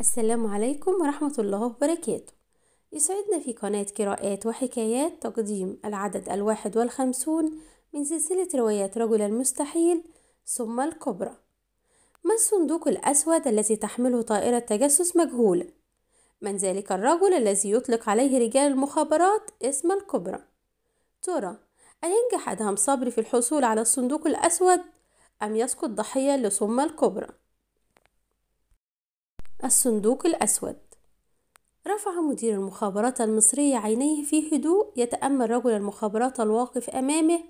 السلام عليكم ورحمة الله وبركاته يسعدنا في قناة قراءات وحكايات تقديم العدد الواحد والخمسون من سلسلة روايات رجل المستحيل ثم الكبرى ما الصندوق الأسود الذي تحمله طائرة تجسس مجهولة؟ من ذلك الرجل الذي يطلق عليه رجال المخابرات اسم الكبرى؟ ترى أينجح أدهم صبري في الحصول على الصندوق الأسود أم يسقط ضحية لثم الكبرى؟ الصندوق الأسود رفع مدير المخابرات المصري عينيه في هدوء يتأمل رجل المخابرات الواقف أمامه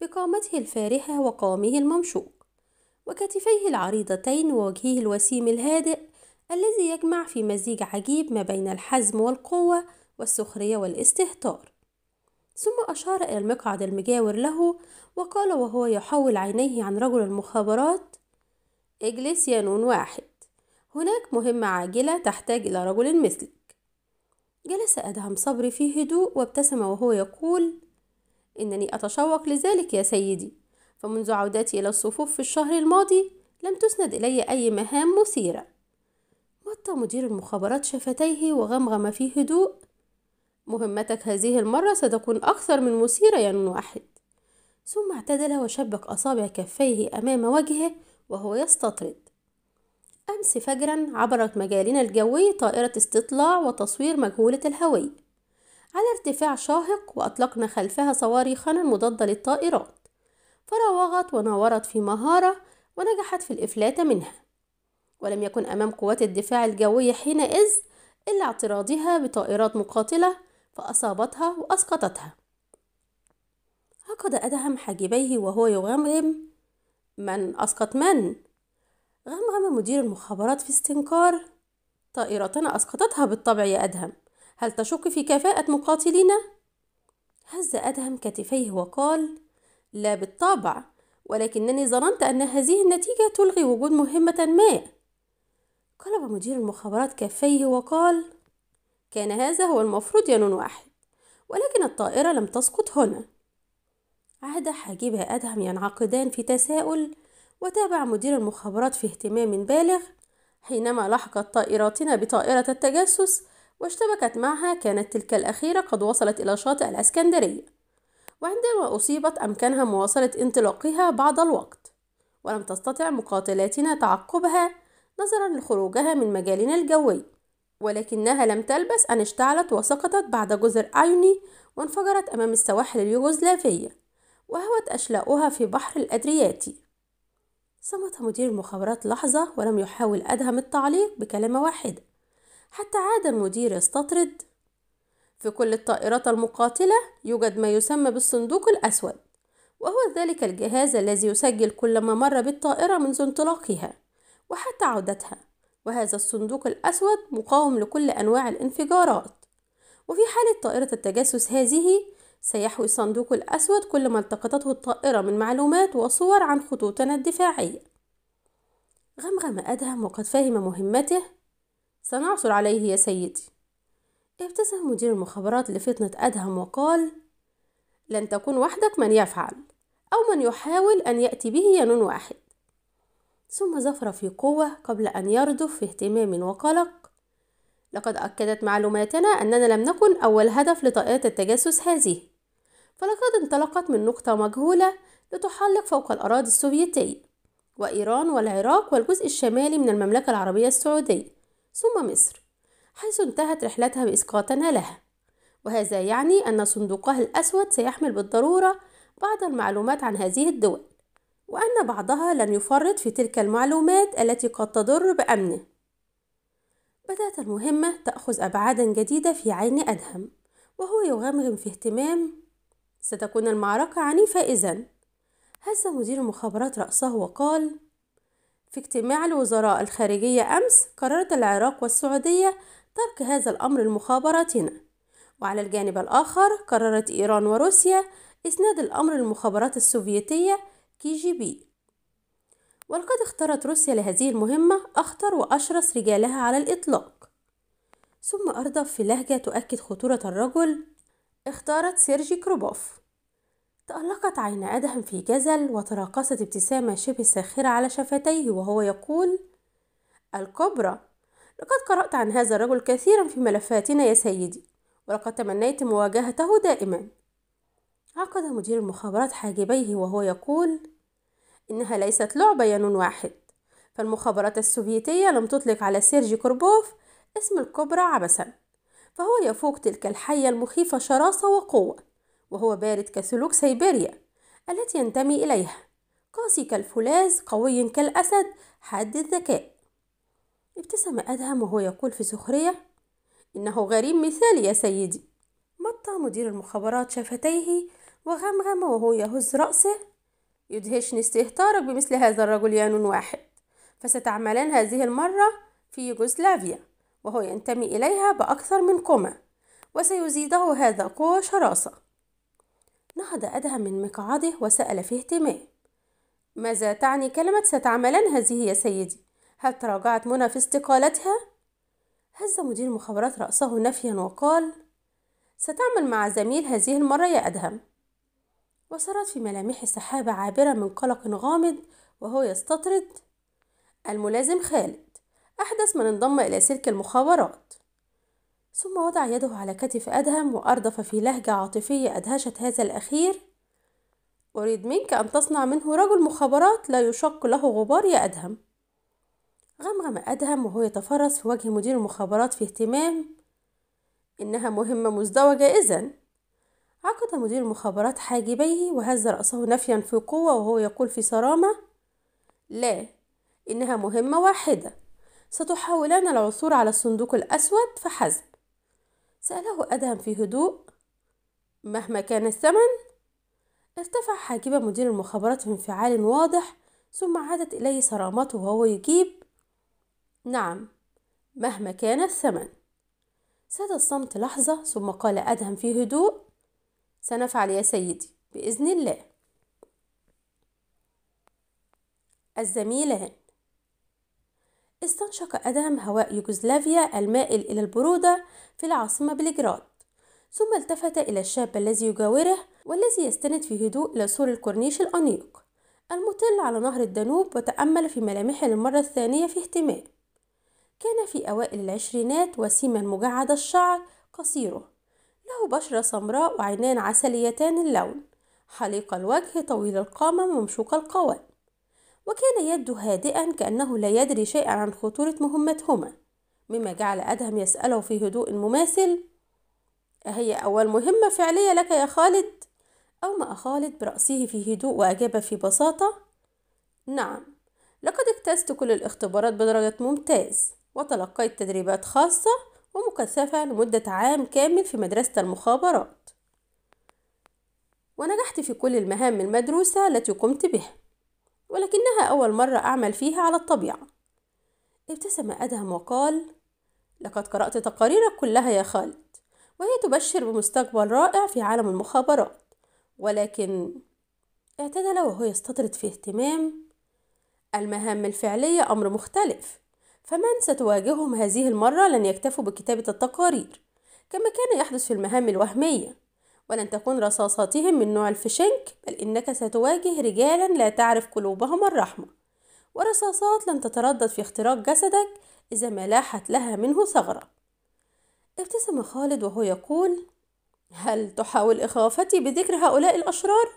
بقامته الفارهة وقوامه الممشوق وكتفيه العريضتين ووجهه الوسيم الهادئ الذي يجمع في مزيج عجيب ما بين الحزم والقوة والسخرية والاستهتار ثم أشار إلى المقعد المجاور له وقال وهو يحول عينيه عن رجل المخابرات اجلس يا نون واحد هناك مهمة عاجلة تحتاج إلى رجل مثلك جلس أدهم صبري في هدوء وابتسم وهو يقول إنني أتشوق لذلك يا سيدي فمنذ عودتي إلى الصفوف في الشهر الماضي لم تسند إلي أي مهام مثيرة مط مدير المخابرات شفتيه وغمغم في هدوء مهمتك هذه المرة ستكون أكثر من مثيرة يا نون واحد ثم اعتدل وشبك أصابع كفيه أمام وجهه وهو يستطرد أمس فجرا عبرت مجالنا الجوي طائرة استطلاع وتصوير مجهولة الهوية على ارتفاع شاهق وأطلقنا خلفها صواريخنا المضادة للطائرات فراوغت وناورت في مهارة ونجحت في الإفلات منها ولم يكن أمام قوات الدفاع الجوي حينئذ إلا اعتراضها بطائرات مقاتلة فأصابتها وأسقطتها عقد أدهم حاجبيه وهو يغمغم من أسقط من؟ غمغم مدير المخابرات في استنكار طائرتنا أسقطتها بالطبع يا أدهم هل تشك في كفاءة مقاتلينا؟ هز أدهم كتفيه وقال لا بالطبع ولكنني ظننت أن هذه النتيجة تلغي وجود مهمة ما قلب مدير المخابرات كفيه وقال كان هذا هو المفروض يا نون واحد ولكن الطائرة لم تسقط هنا عاد حاجبها أدهم ينعقدان في تساؤل وتابع مدير المخابرات في اهتمام بالغ حينما لحقت طائراتنا بطائرة التجسس واشتبكت معها كانت تلك الأخيرة قد وصلت إلى شاطئ الإسكندرية وعندما أصيبت أمكنها مواصلة انطلاقها بعض الوقت ولم تستطع مقاتلاتنا تعقبها نظرا لخروجها من مجالنا الجوي ولكنها لم تلبث أن اشتعلت وسقطت بعد جزر أيوني وانفجرت أمام السواحل اليوغوسلافية وهوت أشلاؤها في بحر الأدرياتي صمت مدير المخابرات لحظة ولم يحاول أدهم التعليق بكلمة واحدة حتى عاد المدير يستطرد في كل الطائرات المقاتلة يوجد ما يسمى بالصندوق الأسود وهو ذلك الجهاز الذي يسجل كل ما مر بالطائرة منذ انطلاقها وحتى عودتها وهذا الصندوق الأسود مقاوم لكل أنواع الانفجارات وفي حال طائرة التجسس هذه سيحوي الصندوق الأسود كل ما التقطته الطائرة من معلومات وصور عن خطوطنا الدفاعية غمغم أدهم وقد فهم مهمته سنعثر عليه يا سيدي ابتسم مدير المخابرات لفطنة أدهم وقال لن تكون وحدك من يفعل أو من يحاول أن يأتي به ينون واحد ثم زفر في قوة قبل أن يردف في اهتمام وقلق لقد أكدت معلوماتنا أننا لم نكن أول هدف لطائرة التجسس هذه فلقد انطلقت من نقطة مجهولة لتحلق فوق الأراضي السوفيتية وإيران والعراق والجزء الشمالي من المملكة العربية السعودية ثم مصر حيث انتهت رحلتها بإسقاطنا لها وهذا يعني أن صندوقها الأسود سيحمل بالضرورة بعض المعلومات عن هذه الدول وأن بعضها لن يفرط في تلك المعلومات التي قد تضر بأمنه بدأت المهمة تأخذ أبعادا جديدة في عين أدهم وهو يغمغم في اهتمام ستكون المعركة عنيفة إذا هز مدير المخابرات رأسه وقال في اجتماع الوزراء الخارجية أمس قررت العراق والسعودية ترك هذا الأمر لمخابراتنا وعلى الجانب الآخر قررت إيران وروسيا إسناد الأمر للمخابرات السوفيتية كي جي بي ولقد اختارت روسيا لهذه المهمة أخطر وأشرس رجالها على الإطلاق ثم أردف في لهجة تؤكد خطورة الرجل اختارت سيرجي كروبوف تألقت عين أدهم في جزل وتراقصت ابتسامة شبه ساخرة على شفتيه وهو يقول الكبرى لقد قرأت عن هذا الرجل كثيرا في ملفاتنا يا سيدي ولقد تمنيت مواجهته دائما عقد مدير المخابرات حاجبيه وهو يقول إنها ليست لعبة يا نون واحد فالمخابرات السوفيتية لم تطلق على سيرجي كوربوف اسم الكبرى عبثا فهو يفوق تلك الحية المخيفة شراسة وقوة وهو بارد كسلوك سيبيريا التي ينتمي إليها قاسي كالفولاذ قوي كالأسد حاد الذكاء ابتسم أدهم وهو يقول في سخرية إنه غريب مثالي يا سيدي مطى مدير المخابرات شفتيه وغمغم وهو يهز رأسه يدهشني استهتارك بمثل هذا الرجل يا نون واحد فستعملان هذه المرة في يوغوسلافيا وهو ينتمي إليها بأكثر من قمة وسيزيده هذا قوة شراسة نهض أدهم من مقعده وسأل في اهتمام ماذا تعني كلمة ستعملان هذه يا سيدي؟ هل تراجعت منى في استقالتها؟ هز مدير مخابرات رأسه نفيا وقال ستعمل مع زميل هذه المرة يا أدهم وصارت في ملامح السحابة عابرة من قلق غامض وهو يستطرد الملازم خالد أحدث من انضم إلى سلك المخابرات ثم وضع يده على كتف أدهم وأردف في لهجة عاطفية أدهشت هذا الأخير أريد منك أن تصنع منه رجل مخابرات لا يشق له غبار يا أدهم غمغم أدهم وهو يتفرس في وجه مدير المخابرات في اهتمام إنها مهمة مزدوجة إذن عقد مدير المخابرات حاجبيه وهز رأسه نفيا في قوة وهو يقول في صرامة لا إنها مهمة واحدة ستحاولان العثور على الصندوق الأسود فحسب سأله أدهم في هدوء مهما كان الثمن ارتفع حاجب مدير المخابرات بانفعال واضح ثم عادت إليه صرامته وهو يجيب نعم مهما كان الثمن ساد الصمت لحظة ثم قال أدهم في هدوء سنفعل يا سيدي بإذن الله الزميلان استنشق أدهم هواء يوغوسلافيا المائل إلى البرودة في العاصمة بلغراد ثم التفت إلى الشاب الذي يجاوره والذي يستند في هدوء إلى سور الكورنيش الأنيق المطل على نهر الدانوب وتأمل في ملامحه للمرة الثانية في اهتمام كان في أوائل العشرينات وسيما مجعد الشعر قصيره له بشرة سمراء وعينان عسليتان اللون حليق الوجه طويل القامة ممشوق القوات وكان يبدو هادئا كأنه لا يدري شيئا عن خطورة مهمتهما مما جعل أدهم يسأله في هدوء مماثل أهي أول مهمة فعلية لك يا خالد؟ أو ما خالد برأسه في هدوء وأجاب في بساطة نعم لقد اجتزت كل الاختبارات بدرجة ممتاز وتلقيت تدريبات خاصة ومكثفة لمدة عام كامل في مدرسة المخابرات ونجحت في كل المهام المدروسة التي قمت بها ولكنها أول مرة أعمل فيها على الطبيعة ابتسم أدهم وقال لقد قرأت تقاريرك كلها يا خالد وهي تبشر بمستقبل رائع في عالم المخابرات ولكن اعتدل وهو يستطرد في اهتمام المهام الفعلية أمر مختلف فمن ستواجههم هذه المرة لن يكتفوا بكتابة التقارير كما كان يحدث في المهام الوهمية ولن تكون رصاصاتهم من نوع الفشنك بل إنك ستواجه رجالا لا تعرف قلوبهم الرحمة ورصاصات لن تتردد في اختراق جسدك إذا ما لاحت لها منه ثغرة ابتسم خالد وهو يقول هل تحاول إخافتي بذكر هؤلاء الأشرار؟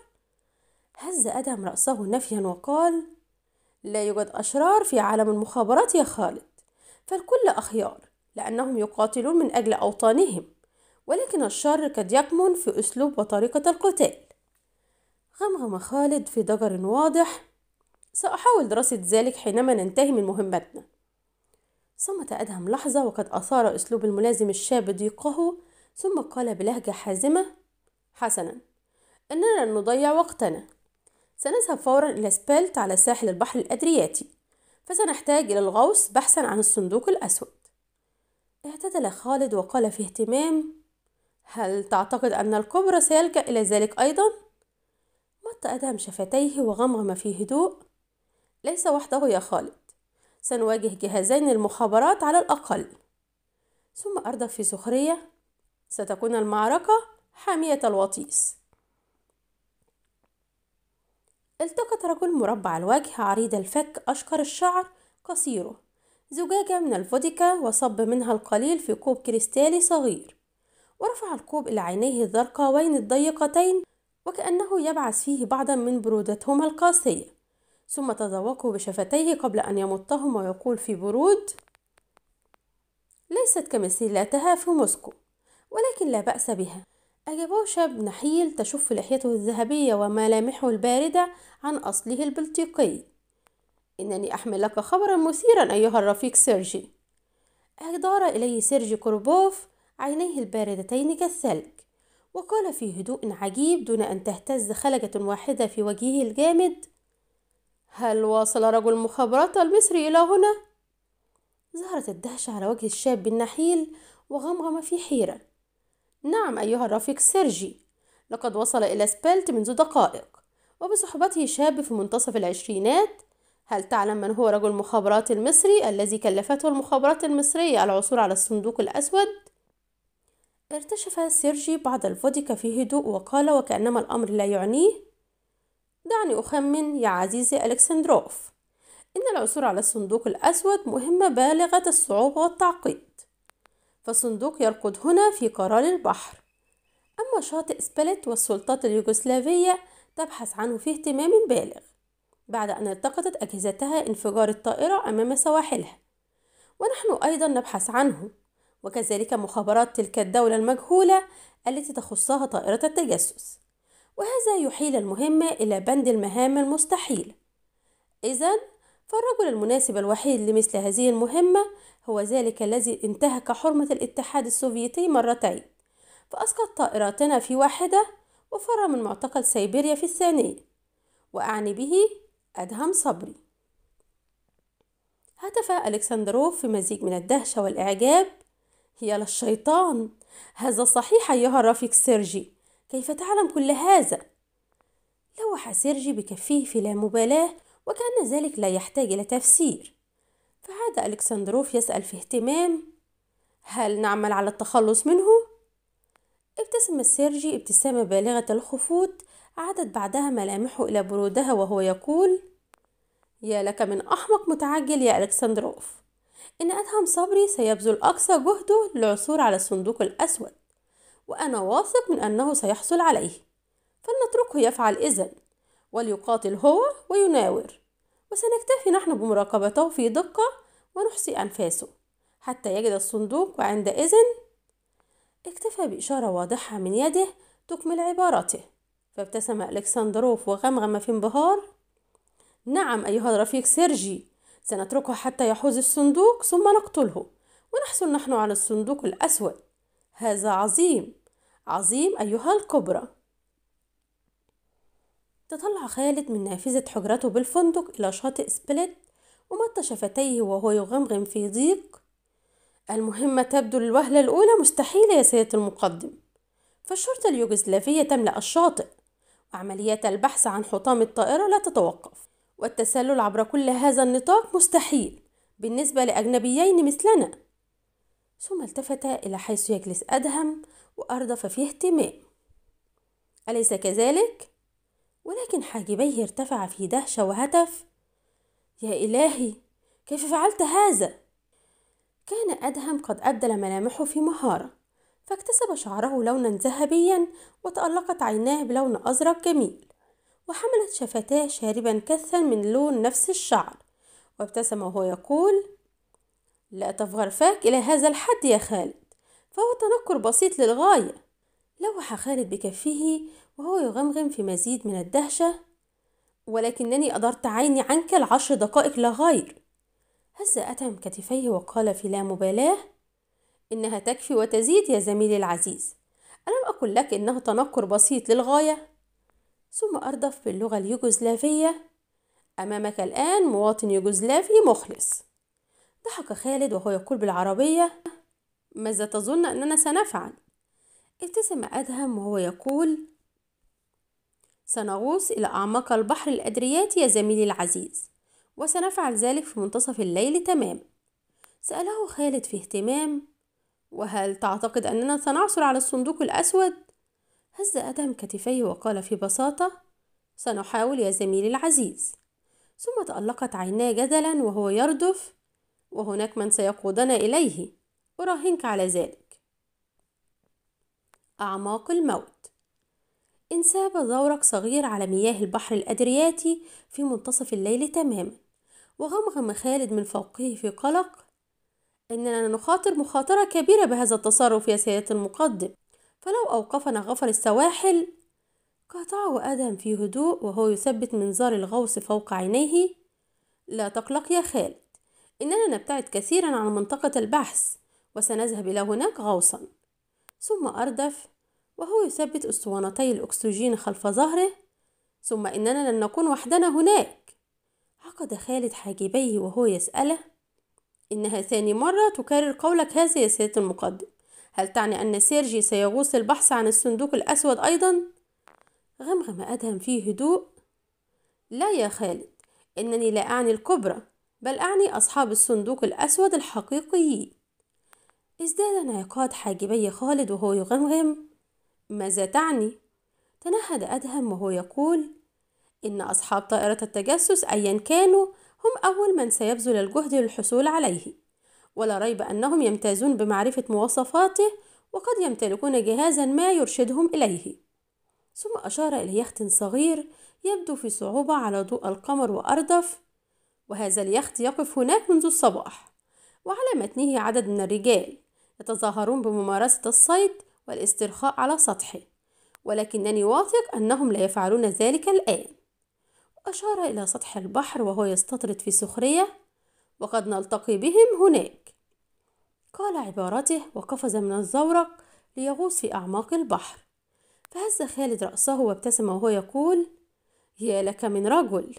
هز أدم رأسه نفيا وقال لا يوجد أشرار في عالم المخابرات يا خالد فالكل أخيار لأنهم يقاتلون من أجل أوطانهم ولكن الشر قد يكمن في أسلوب وطريقة القتال غمغم خالد في ضجر واضح سأحاول دراسة ذلك حينما ننتهي من مهمتنا صمت أدهم لحظة وقد أثار أسلوب الملازم الشاب ضيقه ثم قال بلهجة حازمة حسنا إننا نضيع وقتنا سنذهب فورا إلى سبيلت على ساحل البحر الأدرياتي فسنحتاج إلى الغوص بحثا عن الصندوق الأسود اعتدل خالد وقال في اهتمام هل تعتقد أن الكبرى سيلجأ إلى ذلك أيضا؟ مط أدهم شفتيه وغمغم في هدوء ليس وحده يا خالد سنواجه جهازين المخابرات على الأقل ثم أردف في سخرية ستكون المعركة حامية الوطيس التقط رجل مربع الوجه عريض الفك أشقر الشعر قصيره زجاجة من الفوديكا وصب منها القليل في كوب كريستالي صغير ورفع الكوب إلى عينيه الزرقاوين الضيقتين وكأنه يبعث فيه بعضا من برودتهما القاسية ثم تذوقه بشفتيه قبل أن يمطهما ويقول في برود ليست كمثيلاتها في موسكو ولكن لا بأس بها أجابه شاب نحيل تشف لحيته الذهبية وملامحه الباردة عن أصله البلطيقي إنني أحمل لك خبرا مثيرا أيها الرفيق سيرجي أدار إليه سيرجي كوربوف عينيه الباردتين كالثلج وقال في هدوء عجيب دون أن تهتز خلجة واحدة في وجهه الجامد هل واصل رجل مخابرات المصري إلى هنا؟ ظهرت الدهشة على وجه الشاب النحيل وغمغم في حيرة نعم أيها الرفيق سيرجي لقد وصل إلى سبلت منذ دقائق وبصحبته شاب في منتصف العشرينات هل تعلم من هو رجل المخابرات المصري الذي كلفته المخابرات المصرية العثور على الصندوق الأسود؟ ارتشف سيرجي بعد الفودكا في هدوء وقال وكأنما الأمر لا يعنيه دعني أخمن يا عزيزي ألكسندروف إن العثور على الصندوق الأسود مهمة بالغة الصعوبة والتعقيد فالصندوق يركض هنا في قرار البحر أما شاطئ سبلت والسلطات اليوغوسلافية تبحث عنه في اهتمام بالغ بعد أن التقطت أجهزتها انفجار الطائرة أمام سواحلها ونحن أيضا نبحث عنه وكذلك مخابرات تلك الدولة المجهولة التي تخصها طائرة التجسس وهذا يحيل المهمة إلى بند المهام المستحيلة إذا فالرجل المناسب الوحيد لمثل هذه المهمة هو ذلك الذي انتهك حرمة الاتحاد السوفيتي مرتين فأسقط طائراتنا في واحدة وفر من معتقل سيبيريا في الثانية وأعني به أدهم صبري هتف ألكسندروف في مزيج من الدهشة والإعجاب يا للشيطان هذا صحيح أيها الرفيق سيرجي كيف تعلم كل هذا؟ لوح سيرجي بكفيه في لا مبالاة وكأن ذلك لا يحتاج إلى تفسير فعاد ألكسندروف يسأل في اهتمام هل نعمل على التخلص منه؟ ابتسم سيرجي ابتسامة بالغة الخفوت عادت بعدها ملامحه إلى برودها وهو يقول يا لك من أحمق متعجل يا ألكسندروف إن أدهم صبري سيبذل أقصى جهده للعثور على الصندوق الأسود وأنا واثق من أنه سيحصل عليه فلنتركه يفعل إذن وليقاتل هو ويناور وسنكتفي نحن بمراقبته في دقة ونحصي أنفاسه حتى يجد الصندوق وعندئذ اكتفى بإشارة واضحة من يده تكمل عبارته فابتسم ألكسندروف وغمغم في انبهار نعم أيها الرفيق سيرجي سنتركه حتى يحوز الصندوق ثم نقتله ونحصل نحن على الصندوق الأسود هذا عظيم عظيم أيها الكبرى تطلع خالد من نافذة حجرته بالفندق إلى شاطئ سبليت ومط شفتيه وهو يغمغم في ضيق المهمة تبدو الوهلة الأولى مستحيلة يا سيادة المقدم فالشرطة اليوغسلافية تملأ الشاطئ وعمليات البحث عن حطام الطائرة لا تتوقف والتسلل عبر كل هذا النطاق مستحيل بالنسبة لأجنبيين مثلنا ثم التفت إلى حيث يجلس أدهم وأردف في اهتمام أليس كذلك؟ ولكن حاجبيه ارتفع في دهشة وهتف يا إلهي كيف فعلت هذا؟ كان أدهم قد أبدل ملامحه في مهارة فاكتسب شعره لونا ذهبيا وتألقت عيناه بلون أزرق جميل وحملت شفتاه شاربا كثا من لون نفس الشعر وابتسم وهو يقول لا تفغر فاك إلى هذا الحد يا خالد فهو تنكر بسيط للغاية لوح خالد بكفه وهو يغمغم في مزيد من الدهشة ولكنني أدرت عيني عنك العشر دقائق لا غير هز أتم كتفيه وقال في لا مبالاة إنها تكفي وتزيد يا زميلي العزيز ألم أقل لك إنه تنكر بسيط للغاية ثم أردف باللغة اليوغوسلافية أمامك الآن مواطن يوغوسلافي مخلص ضحك خالد وهو يقول بالعربية ماذا تظن أننا سنفعل؟ ابتسم أدهم وهو يقول سنغوص إلى أعماق البحر الأدرياتي يا زميلي العزيز وسنفعل ذلك في منتصف الليل تمام سأله خالد في اهتمام وهل تعتقد أننا سنعثر على الصندوق الأسود؟ هز آدم كتفيه وقال في بساطة سنحاول يا زميلي العزيز ثم تألقت عيناه جدلا وهو يردف وهناك من سيقودنا إليه أراهنك على ذلك أعماق الموت انساب زورك صغير على مياه البحر الأدرياتي في منتصف الليل تماما وغمغم خالد من فوقه في قلق إننا نخاطر مخاطرة كبيرة بهذا التصرف يا سيادة المقدم فلو أوقفنا غفر السواحل قاطعه آدم في هدوء وهو يثبت منظار الغوص فوق عينيه لا تقلق يا خالد إننا نبتعد كثيرا عن منطقة البحث وسنذهب إلى هناك غوصا ثم أردف وهو يثبت أسطوانتي الأكسجين خلف ظهره ثم إننا لن نكون وحدنا هناك عقد خالد حاجبيه وهو يسأله إنها ثاني مرة تكرر قولك هذا يا سيادة المقدم هل تعني أن سيرجي سيغوص البحث عن الصندوق الأسود أيضا؟ غمغم أدهم في هدوء لا يا خالد إنني لا أعني الكبرى بل أعني أصحاب الصندوق الأسود الحقيقيين ازداد انعقاد حاجبي خالد وهو يغمغم ماذا تعني؟ تنهد أدهم وهو يقول إن أصحاب طائرة التجسس أيا كانوا هم أول من سيبذل الجهد للحصول عليه ولا ريب أنهم يمتازون بمعرفة مواصفاته وقد يمتلكون جهازا ما يرشدهم إليه ثم أشار إلى يخت صغير يبدو في صعوبة على ضوء القمر وأردف وهذا اليخت يقف هناك منذ الصباح وعلى متنه عدد من الرجال يتظاهرون بممارسة الصيد والاسترخاء على سطحه ولكنني واثق أنهم لا يفعلون ذلك الآن وأشار إلى سطح البحر وهو يستطرد في سخرية وقد نلتقي بهم هناك قال عبارته وقفز من الزورق ليغوص في أعماق البحر فهز خالد رأسه وابتسم وهو يقول يا لك من رجل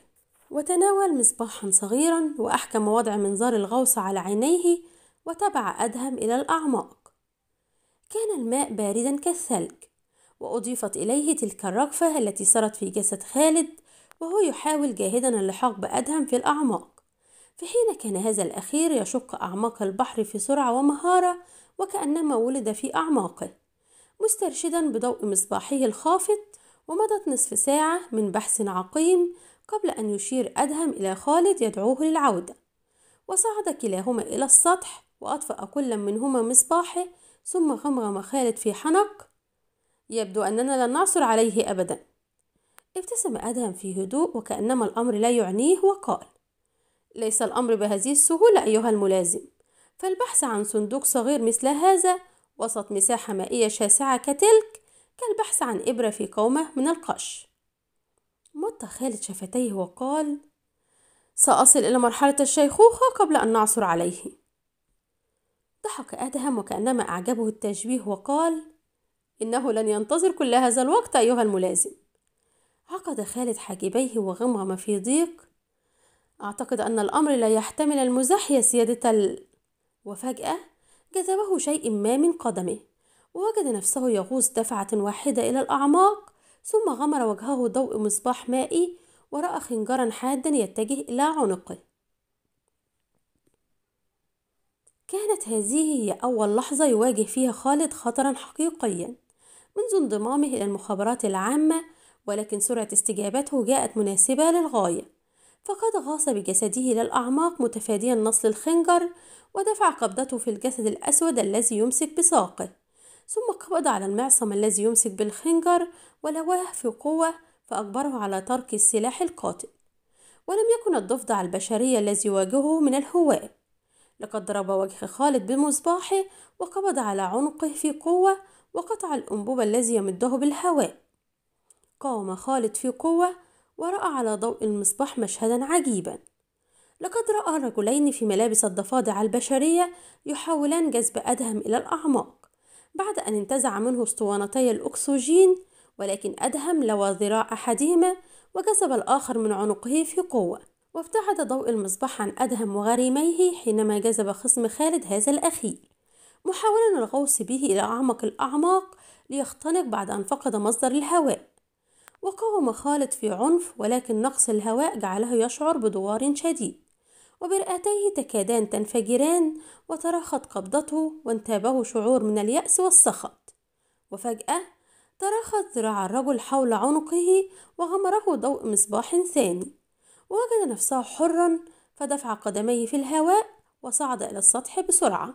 وتناول مصباحا صغيرا وأحكم وضع منظار الغوص على عينيه وتبع أدهم إلى الأعماق كان الماء باردا كالثلج وأضيفت إليه تلك الرجفة التي سرت في جسد خالد وهو يحاول جاهدا اللحاق بأدهم في الأعماق في حين كان هذا الأخير يشق أعماق البحر في سرعة ومهارة وكأنما ولد في أعماقه مسترشدا بضوء مصباحه الخافت ومضت نصف ساعة من بحث عقيم قبل أن يشير أدهم إلى خالد يدعوه للعودة وصعد كلاهما إلى السطح وأطفأ كل منهما مصباحه ثم غمغم خالد في حنق يبدو أننا لن نعثر عليه أبدا ابتسم أدهم في هدوء وكأنما الأمر لا يعنيه وقال ليس الأمر بهذه السهولة أيها الملازم فالبحث عن صندوق صغير مثل هذا وسط مساحة مائية شاسعة كتلك كالبحث عن إبرة في قومة من القش مط خالد شفتيه وقال سأصل إلى مرحلة الشيخوخة قبل أن نعثر عليه ضحك أدهم وكأنما أعجبه التشبيه وقال إنه لن ينتظر كل هذا الوقت أيها الملازم عقد خالد حاجبيه وغمغم في ضيق أعتقد أن الأمر لا يحتمل المزاح يا سيادة ال... وفجأة جذبه شيء ما من قدمه ووجد نفسه يغوص دفعة واحدة إلى الأعماق ثم غمر وجهه ضوء مصباح مائي ورأى خنجرا حادا يتجه إلى عنقه كانت هذه هي أول لحظة يواجه فيها خالد خطرا حقيقيا منذ انضمامه إلى المخابرات العامة ولكن سرعة استجابته جاءت مناسبة للغاية فقد غاص بجسده إلى الأعماق متفاديا نصل الخنجر ودفع قبضته في الجسد الأسود الذي يمسك بساقه ثم قبض على المعصم الذي يمسك بالخنجر ولواه في قوة فأجبره على ترك السلاح القاتل ولم يكن الضفدع البشري الذي يواجهه من الهواء لقد ضرب وجه خالد بمصباحه وقبض على عنقه في قوة وقطع الأنبوب الذي يمده بالهواء قاوم خالد في قوة ورأى على ضوء المصباح مشهدا عجيبا لقد رأى رجلين في ملابس الضفادع البشرية يحاولان جذب أدهم إلى الأعماق بعد أن انتزع منه اسطوانتي الأكسجين ولكن أدهم لوى ذراع أحدهما وجذب الآخر من عنقه في قوة وابتعد ضوء المصباح عن أدهم وغريميه حينما جذب خصم خالد هذا الأخير محاولا الغوص به إلى أعمق الأعماق ليختنق بعد أن فقد مصدر الهواء وقاوم خالد في عنف ولكن نقص الهواء جعله يشعر بدوار شديد وبرئتيه تكادان تنفجران وتراخت قبضته وانتابه شعور من اليأس والسخط وفجأة تراخت ذراع الرجل حول عنقه وغمره ضوء مصباح ثاني ووجد نفسه حرا فدفع قدميه في الهواء وصعد إلى السطح بسرعة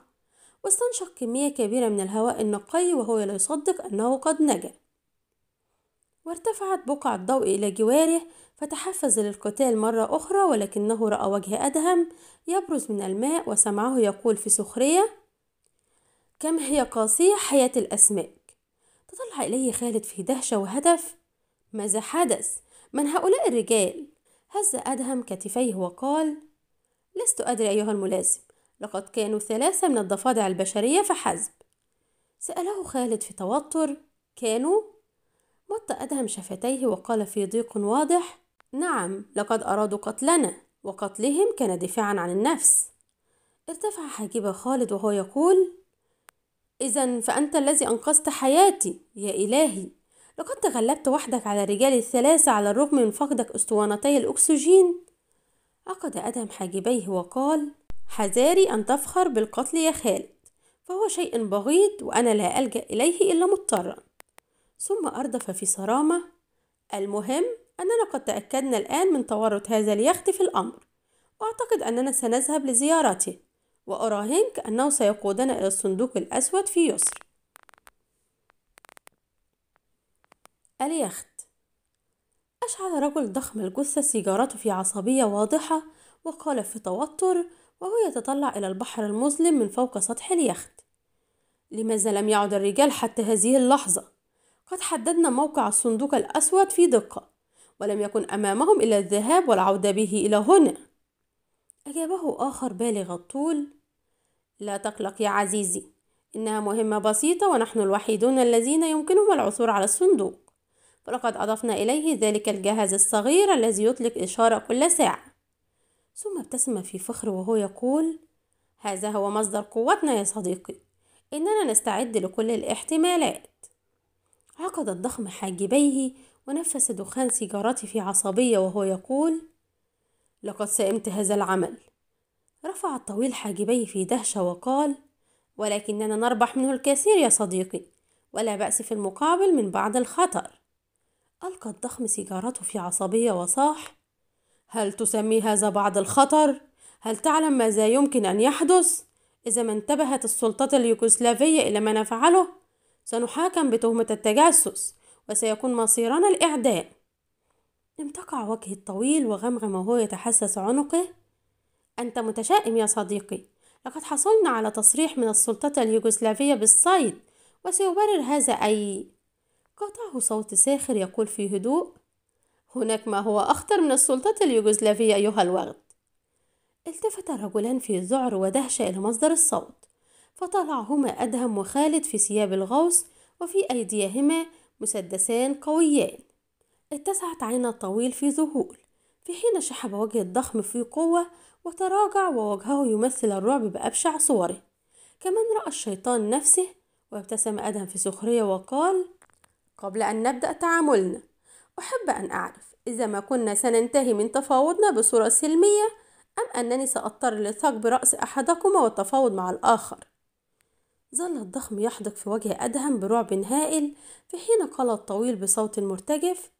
واستنشق كمية كبيرة من الهواء النقي وهو لا يصدق أنه قد نجا وارتفعت بقعة الضوء إلى جواره فتحفز للقتال مرة أخرى ولكنه رأى وجه أدهم يبرز من الماء وسمعه يقول في سخرية كم هي قاسية حياة الأسماك تطلع إليه خالد في دهشة وهدف ماذا حدث؟ من هؤلاء الرجال؟ هز أدهم كتفيه وقال لست أدري أيها الملازم لقد كانوا ثلاثة من الضفادع البشرية فحسب سأله خالد في توتر كانوا بط أدهم شفتيه وقال في ضيق واضح نعم لقد أرادوا قتلنا وقتلهم كان دفاعا عن النفس ارتفع حاجب خالد وهو يقول إذا فأنت الذي أنقذت حياتي يا إلهي لقد تغلبت وحدك على رجال الثلاثة على الرغم من فقدك أسطوانتي الأكسجين عقد أدهم حاجبيه وقال حذاري أن تفخر بالقتل يا خالد فهو شيء بغيض وأنا لا ألجأ إليه إلا مضطرًا ثم أردف في صرامة المهم أننا قد تأكدنا الآن من تورط هذا اليخت في الأمر وأعتقد أننا سنذهب لزيارته وأراهنك أنه سيقودنا إلى الصندوق الأسود في يسر اليخت أشعل رجل ضخم الجثة سيجارته في عصبية واضحة وقال في توتر وهو يتطلع إلى البحر المظلم من فوق سطح اليخت لماذا لم يعد الرجال حتى هذه اللحظة؟ قد حددنا موقع الصندوق الأسود في دقة ولم يكن أمامهم إلا الذهاب والعودة به إلى هنا أجابه آخر بالغ الطول لا تقلق يا عزيزي إنها مهمة بسيطة ونحن الوحيدون الذين يمكنهم العثور على الصندوق فلقد أضفنا إليه ذلك الجهاز الصغير الذي يطلق إشارة كل ساعة ثم ابتسم في فخر وهو يقول هذا هو مصدر قوتنا يا صديقي إننا نستعد لكل الاحتمالات عقد الضخم حاجبيه ونفس دخان سيجارته في عصبية وهو يقول لقد سئمت هذا العمل رفع الطويل حاجبيه في دهشة وقال ولكننا نربح منه الكثير يا صديقي ولا بأس في المقابل من بعض الخطر ألقى الضخم سيجارته في عصبية وصاح هل تسمي هذا بعض الخطر؟ هل تعلم ماذا يمكن أن يحدث؟ إذا ما انتبهت السلطات اليوغوسلافية إلى ما نفعله سنحاكم بتهمة التجسس وسيكون مصيرنا الإعداء لم تقع وجهي الطويل وغمغم وهو يتحسس عنقه أنت متشائم يا صديقي لقد حصلنا على تصريح من السلطة اليوغوسلافية بالصيد وسيبرر هذا أي قاطعه صوت ساخر يقول في هدوء هناك ما هو أخطر من السلطة اليوغوسلافية أيها الوغد التفت الرجلان في ذعر ودهشة إلى مصدر الصوت فطلعهما أدهم وخالد في ثياب الغوص وفي أيديهما مسدسان قويان اتسعت عين الطويل في ذهول في حين شحب وجه الضخم في قوة وتراجع ووجهه يمثل الرعب بأبشع صوره كمان رأى الشيطان نفسه وابتسم أدهم في سخرية وقال قبل أن نبدأ تعاملنا أحب أن أعرف إذا ما كنا سننتهي من تفاوضنا بصورة سلمية أم أنني سأضطر لثقب رأس أحدكما والتفاوض مع الآخر ظل الضخم يحدق في وجه أدهم برعب هائل في حين قال الطويل بصوت مرتجف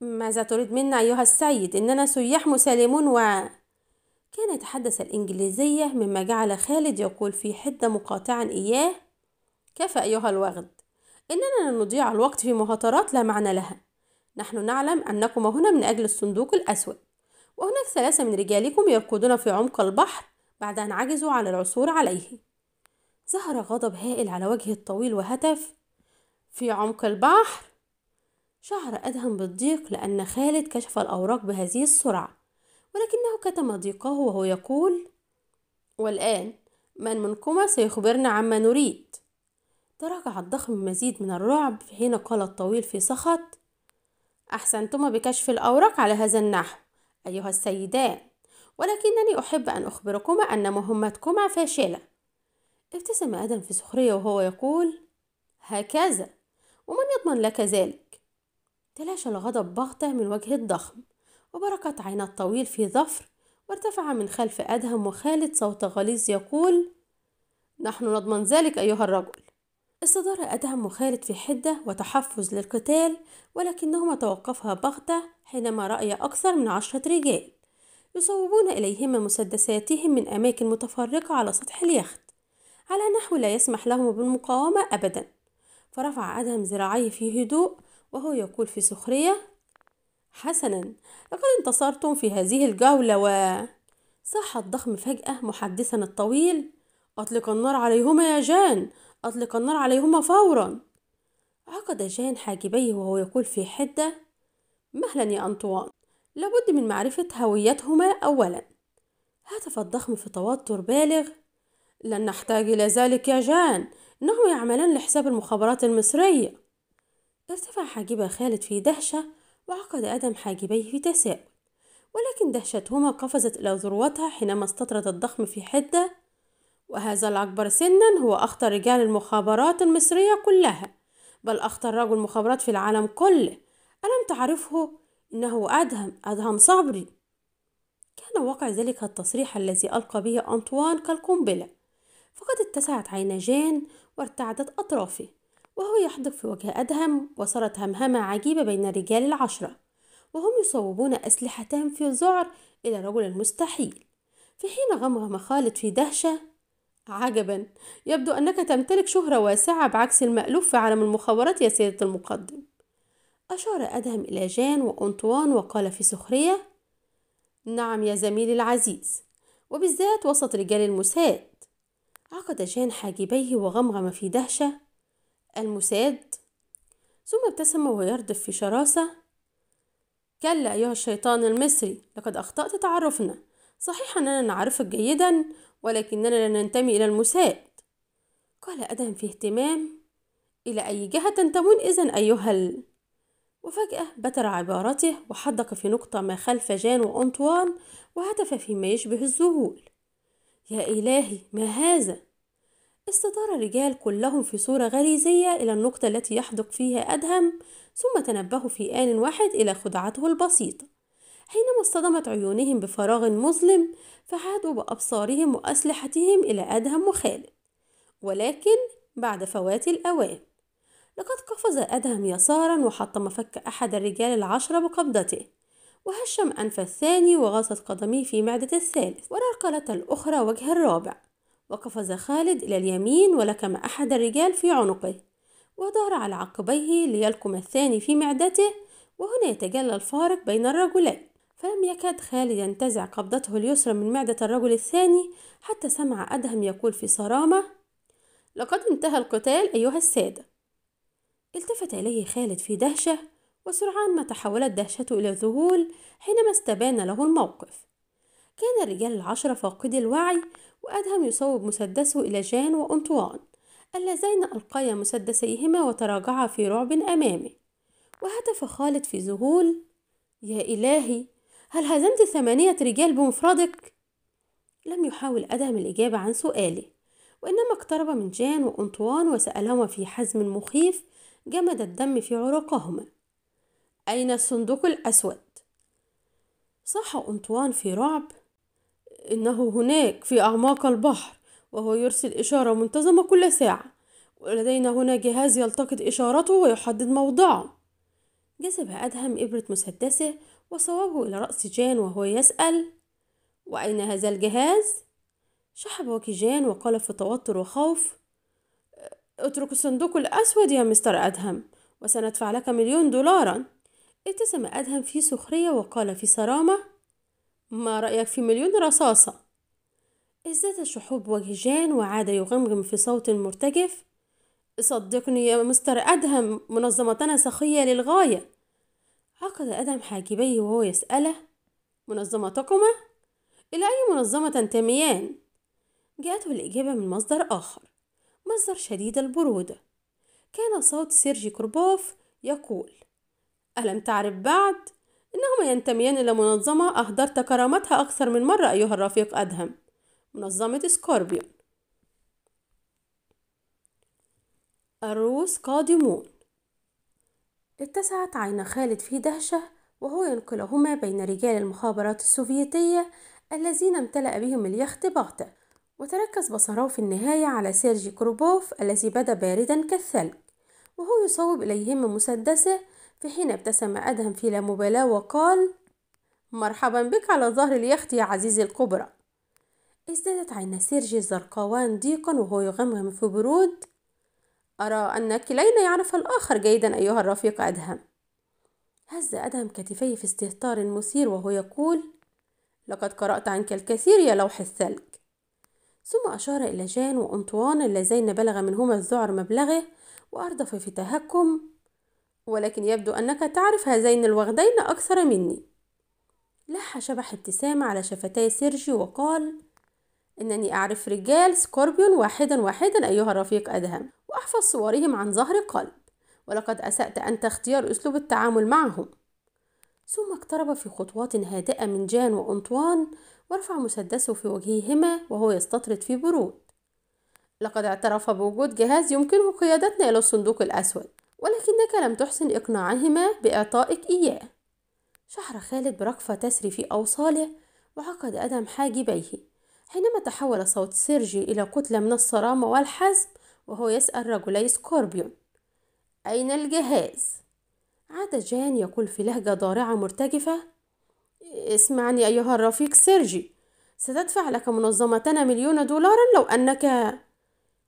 ماذا تريد منا أيها السيد إننا سياح مسالمون و كان يتحدث الإنجليزية مما جعل خالد يقول في حدة مقاطعا إياه كفى أيها الوغد إننا نضيع الوقت في مهاترات لا معنى لها نحن نعلم أنكم هنا من أجل الصندوق الأسود وهناك ثلاثة من رجالكم يركضون في عمق البحر بعد أن عجزوا عن العثور عليه ظهر غضب هائل على وجهه الطويل وهتف في عمق البحر شعر أدهم بالضيق لأن خالد كشف الأوراق بهذه السرعة ولكنه كتم ضيقه وهو يقول والآن من منكما سيخبرنا عما نريد تراجع الضخم بمزيد من الرعب حين قال الطويل في سخط أحسنتما بكشف الأوراق على هذا النحو أيها السيدان ولكنني أحب أن أخبركما أن مهمتكما فاشلة ابتسم آدم في سخرية وهو يقول هكذا ومن يضمن لك ذلك تلاشى الغضب بغتة من وجهه الضخم وبركت عين الطويل في ظفر وارتفع من خلف أدهم وخالد صوت غليظ يقول نحن نضمن ذلك أيها الرجل استدار أدهم وخالد في حدة وتحفز للقتال ولكنهما توقفها بغتة حينما رأي أكثر من عشرة رجال يصوبون إليهما مسدساتهم من أماكن متفرقة على سطح اليخت على نحو لا يسمح لهم بالمقاومة أبدا فرفع أدهم ذراعيه في هدوء وهو يقول في سخرية حسنا لقد انتصرتم في هذه الجولة و صاح الضخم فجأة محدثا الطويل أطلق النار عليهما يا جان أطلق النار عليهما فورا عقد جان حاجبيه وهو يقول في حدة مهلا يا أنطوان لابد من معرفة هويتهما أولا هتف الضخم في توتر بالغ لن نحتاج إلى ذلك يا جان إنه يعملان لحساب المخابرات المصرية ارتفع حاجب خالد في دهشة وعقد آدم حاجبيه في تساؤل ولكن دهشتهما قفزت إلى ذروتها حينما استطرد الضخم في حدة وهذا الأكبر سنا هو أخطر رجال المخابرات المصرية كلها بل أخطر رجل مخابرات في العالم كله ألم تعرفه؟ إنه أدهم أدهم صبري كان واقع ذلك التصريح الذي ألقى به أنطوان كالقنبلة فقد اتسعت عينا جان وارتعدت أطرافه وهو يحدق في وجه أدهم وصارت همهمة عجيبة بين الرجال العشرة وهم يصوبون أسلحتهم في ذعر إلى رجل المستحيل في حين غمغم خالد في دهشة عجبا يبدو أنك تمتلك شهرة واسعة بعكس المألوف في عالم المخابرات يا سيدة المقدم أشار أدهم إلى جان وأنطوان وقال في سخرية نعم يا زميلي العزيز وبالذات وسط رجال المساء عقد جان حاجبيه وغمغم في دهشة المساد ثم ابتسم ويردف في شراسة كلا أيها الشيطان المصري لقد أخطأت تعرفنا صحيح أننا نعرفك جيدا ولكننا لا ننتمي إلى المساد قال أدهم في اهتمام إلى أي جهة تنتمون إذا أيها ال... وفجأة بتر عبارته وحدق في نقطة ما خلف جان وأنطوان وهتف فيما يشبه الذهول يا إلهي ما هذا؟ استدار الرجال كلهم في صورة غريزية إلى النقطة التي يحدق فيها أدهم ثم تنبهوا في آن واحد إلى خدعته البسيطة حينما اصطدمت عيونهم بفراغ مظلم فعادوا بأبصارهم وأسلحتهم إلى أدهم وخالد ولكن بعد فوات الأوان لقد قفز أدهم يسارا وحطم فك أحد الرجال العشرة بقبضته وهشم أنف الثاني وغاصت قدمي في معدة الثالث ورقلت الأخرى وجه الرابع وقفز خالد إلى اليمين ولكم أحد الرجال في عنقه ودار على عقبيه ليلكم الثاني في معدته وهنا يتجلى الفارق بين الرجلين فلم يكاد خالد ينتزع قبضته اليسرى من معدة الرجل الثاني حتى سمع أدهم يقول في صرامة لقد انتهى القتال أيها السادة التفت إليه خالد في دهشة وسرعان ما تحولت دهشته إلى ذهول حينما استبان له الموقف كان الرجال العشرة فاقدي الوعي وأدهم يصوب مسدسه إلى جان وأنطوان اللذين ألقيا مسدسيهما وتراجعا في رعب أمامه وهتف خالد في ذهول يا إلهي هل هزمت ثمانية رجال بمفردك؟ لم يحاول أدهم الإجابة عن سؤاله وإنما اقترب من جان وأنطوان وسألهما في حزم مخيف جمد الدم في عروقهما أين الصندوق الأسود؟ صاح أنطوان في رعب إنه هناك في أعماق البحر وهو يرسل إشارة منتظمة كل ساعة ولدينا هنا جهاز يلتقط إشارته ويحدد موضعه جذب أدهم إبرة مسدسه وصوبه إلى رأس جان وهو يسأل وأين هذا الجهاز؟ شحب وكي جان وقال في توتر وخوف اترك الصندوق الأسود يا مستر أدهم وسندفع لك مليون دولارا ابتسم أدهم في سخرية وقال في صرامة ما رأيك في مليون رصاصة؟ ازداد شحوب وجه جان وعاد يغمغم في صوت مرتجف صدقني يا مستر أدهم منظمتنا سخية للغاية عقد أدهم حاجبيه وهو يسأله منظمتكما؟ إلى أي منظمة تنتميان؟ جاءته الإجابة من مصدر آخر مصدر شديد البرودة كان صوت سيرجي كوربوف يقول ألم تعرف بعد؟ إنهما ينتميان إلى منظمة أهدرت كرامتها أكثر من مرة أيها الرفيق أدهم منظمة سكوربيون الروس قادمون اتسعت عين خالد في دهشة وهو ينقلهما بين رجال المخابرات السوفيتية الذين امتلأ بهم اليخت بغتة وتركز بصره في النهاية على سيرجي كروبوف الذي بدا باردا كالثلج وهو يصوب إليهم مسدسه في حين ابتسم أدهم في لامبالاة وقال مرحبا بك على ظهر اليخت يا عزيزي الكبرى ازدادت عينا سيرجي الزرقاوان ضيقا وهو يغمغم في برود أرى أن كلينا يعرف الآخر جيدا أيها الرفيق أدهم هز أدهم كتفيه في استهتار مثير وهو يقول لقد قرأت عنك الكثير يا لوح الثلج ثم أشار إلى جان وأنطوان اللذين بلغ منهما الذعر مبلغه وأردف في تهكم ولكن يبدو أنك تعرف هذين الوغدين أكثر مني لح شبح ابتسامة على شفتي سيرجي وقال إنني أعرف رجال سكوربيون واحدا واحدا أيها الرفيق أدهم وأحفظ صورهم عن ظهر قلب ولقد أسأت أنت اختيار أسلوب التعامل معهم ثم اقترب في خطوات هادئة من جان وأنطوان ورفع مسدسه في وجههما وهو يستطرد في برود لقد اعترف بوجود جهاز يمكنه قيادتنا إلى الصندوق الأسود ولكنك لم تحسن إقناعهما بإعطائك إياه شعر خالد برقفة تسري في أوصاله وعقد أدم حاجبيه حينما تحول صوت سيرجي إلى كتلة من الصرامة والحزم وهو يسأل رجلي سكوربيون أين الجهاز؟ عاد جان يقول في لهجة ضارعة مرتجفة اسمعني أيها الرفيق سيرجي ستدفع لك منظمتنا مليون دولارا لو أنك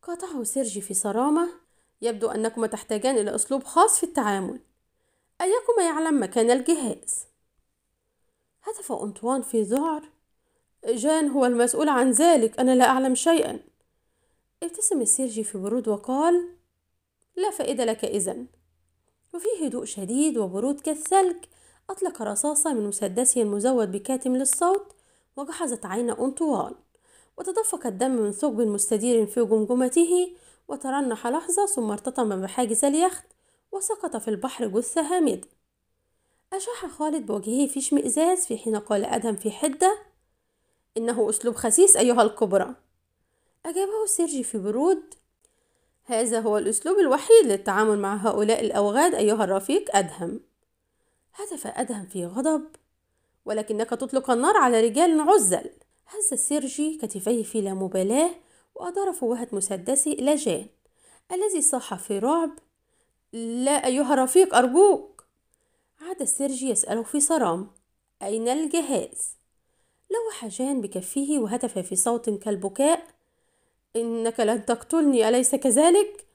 قاطعه سيرجي في صرامة يبدو أنكما تحتاجان إلى أسلوب خاص في التعامل أيكما يعلم مكان الجهاز؟ هتف أنطوان في ذعر جان هو المسؤول عن ذلك أنا لا أعلم شيئا ابتسم السيرجي في برود وقال لا فائدة لك إذن وفي هدوء شديد وبرود كالثلج أطلق رصاصة من مسدسه المزود بكاتم للصوت وجحزت عين أنطوان وتدفق الدم من ثقب مستدير في جمجمته وترنح لحظة ثم ارتطم بحاجز اليخت وسقط في البحر جثة هامدة أشاح خالد بوجهه في اشمئزاز في حين قال أدهم في حدة إنه أسلوب خسيس أيها الكبرى أجابه سيرجي في برود هذا هو الأسلوب الوحيد للتعامل مع هؤلاء الأوغاد أيها الرفيق أدهم هتف أدهم في غضب ولكنك تطلق النار على رجال عزل هز سيرجي كتفيه في لا مبالاة وأدار فوهة مسدسه إلى جان الذي صاح في رعب لا أيها رفيق أرجوك عاد سيرجي يسأله في صرام أين الجهاز؟ لوح جان بكفه وهتف في صوت كالبكاء إنك لن تقتلني أليس كذلك؟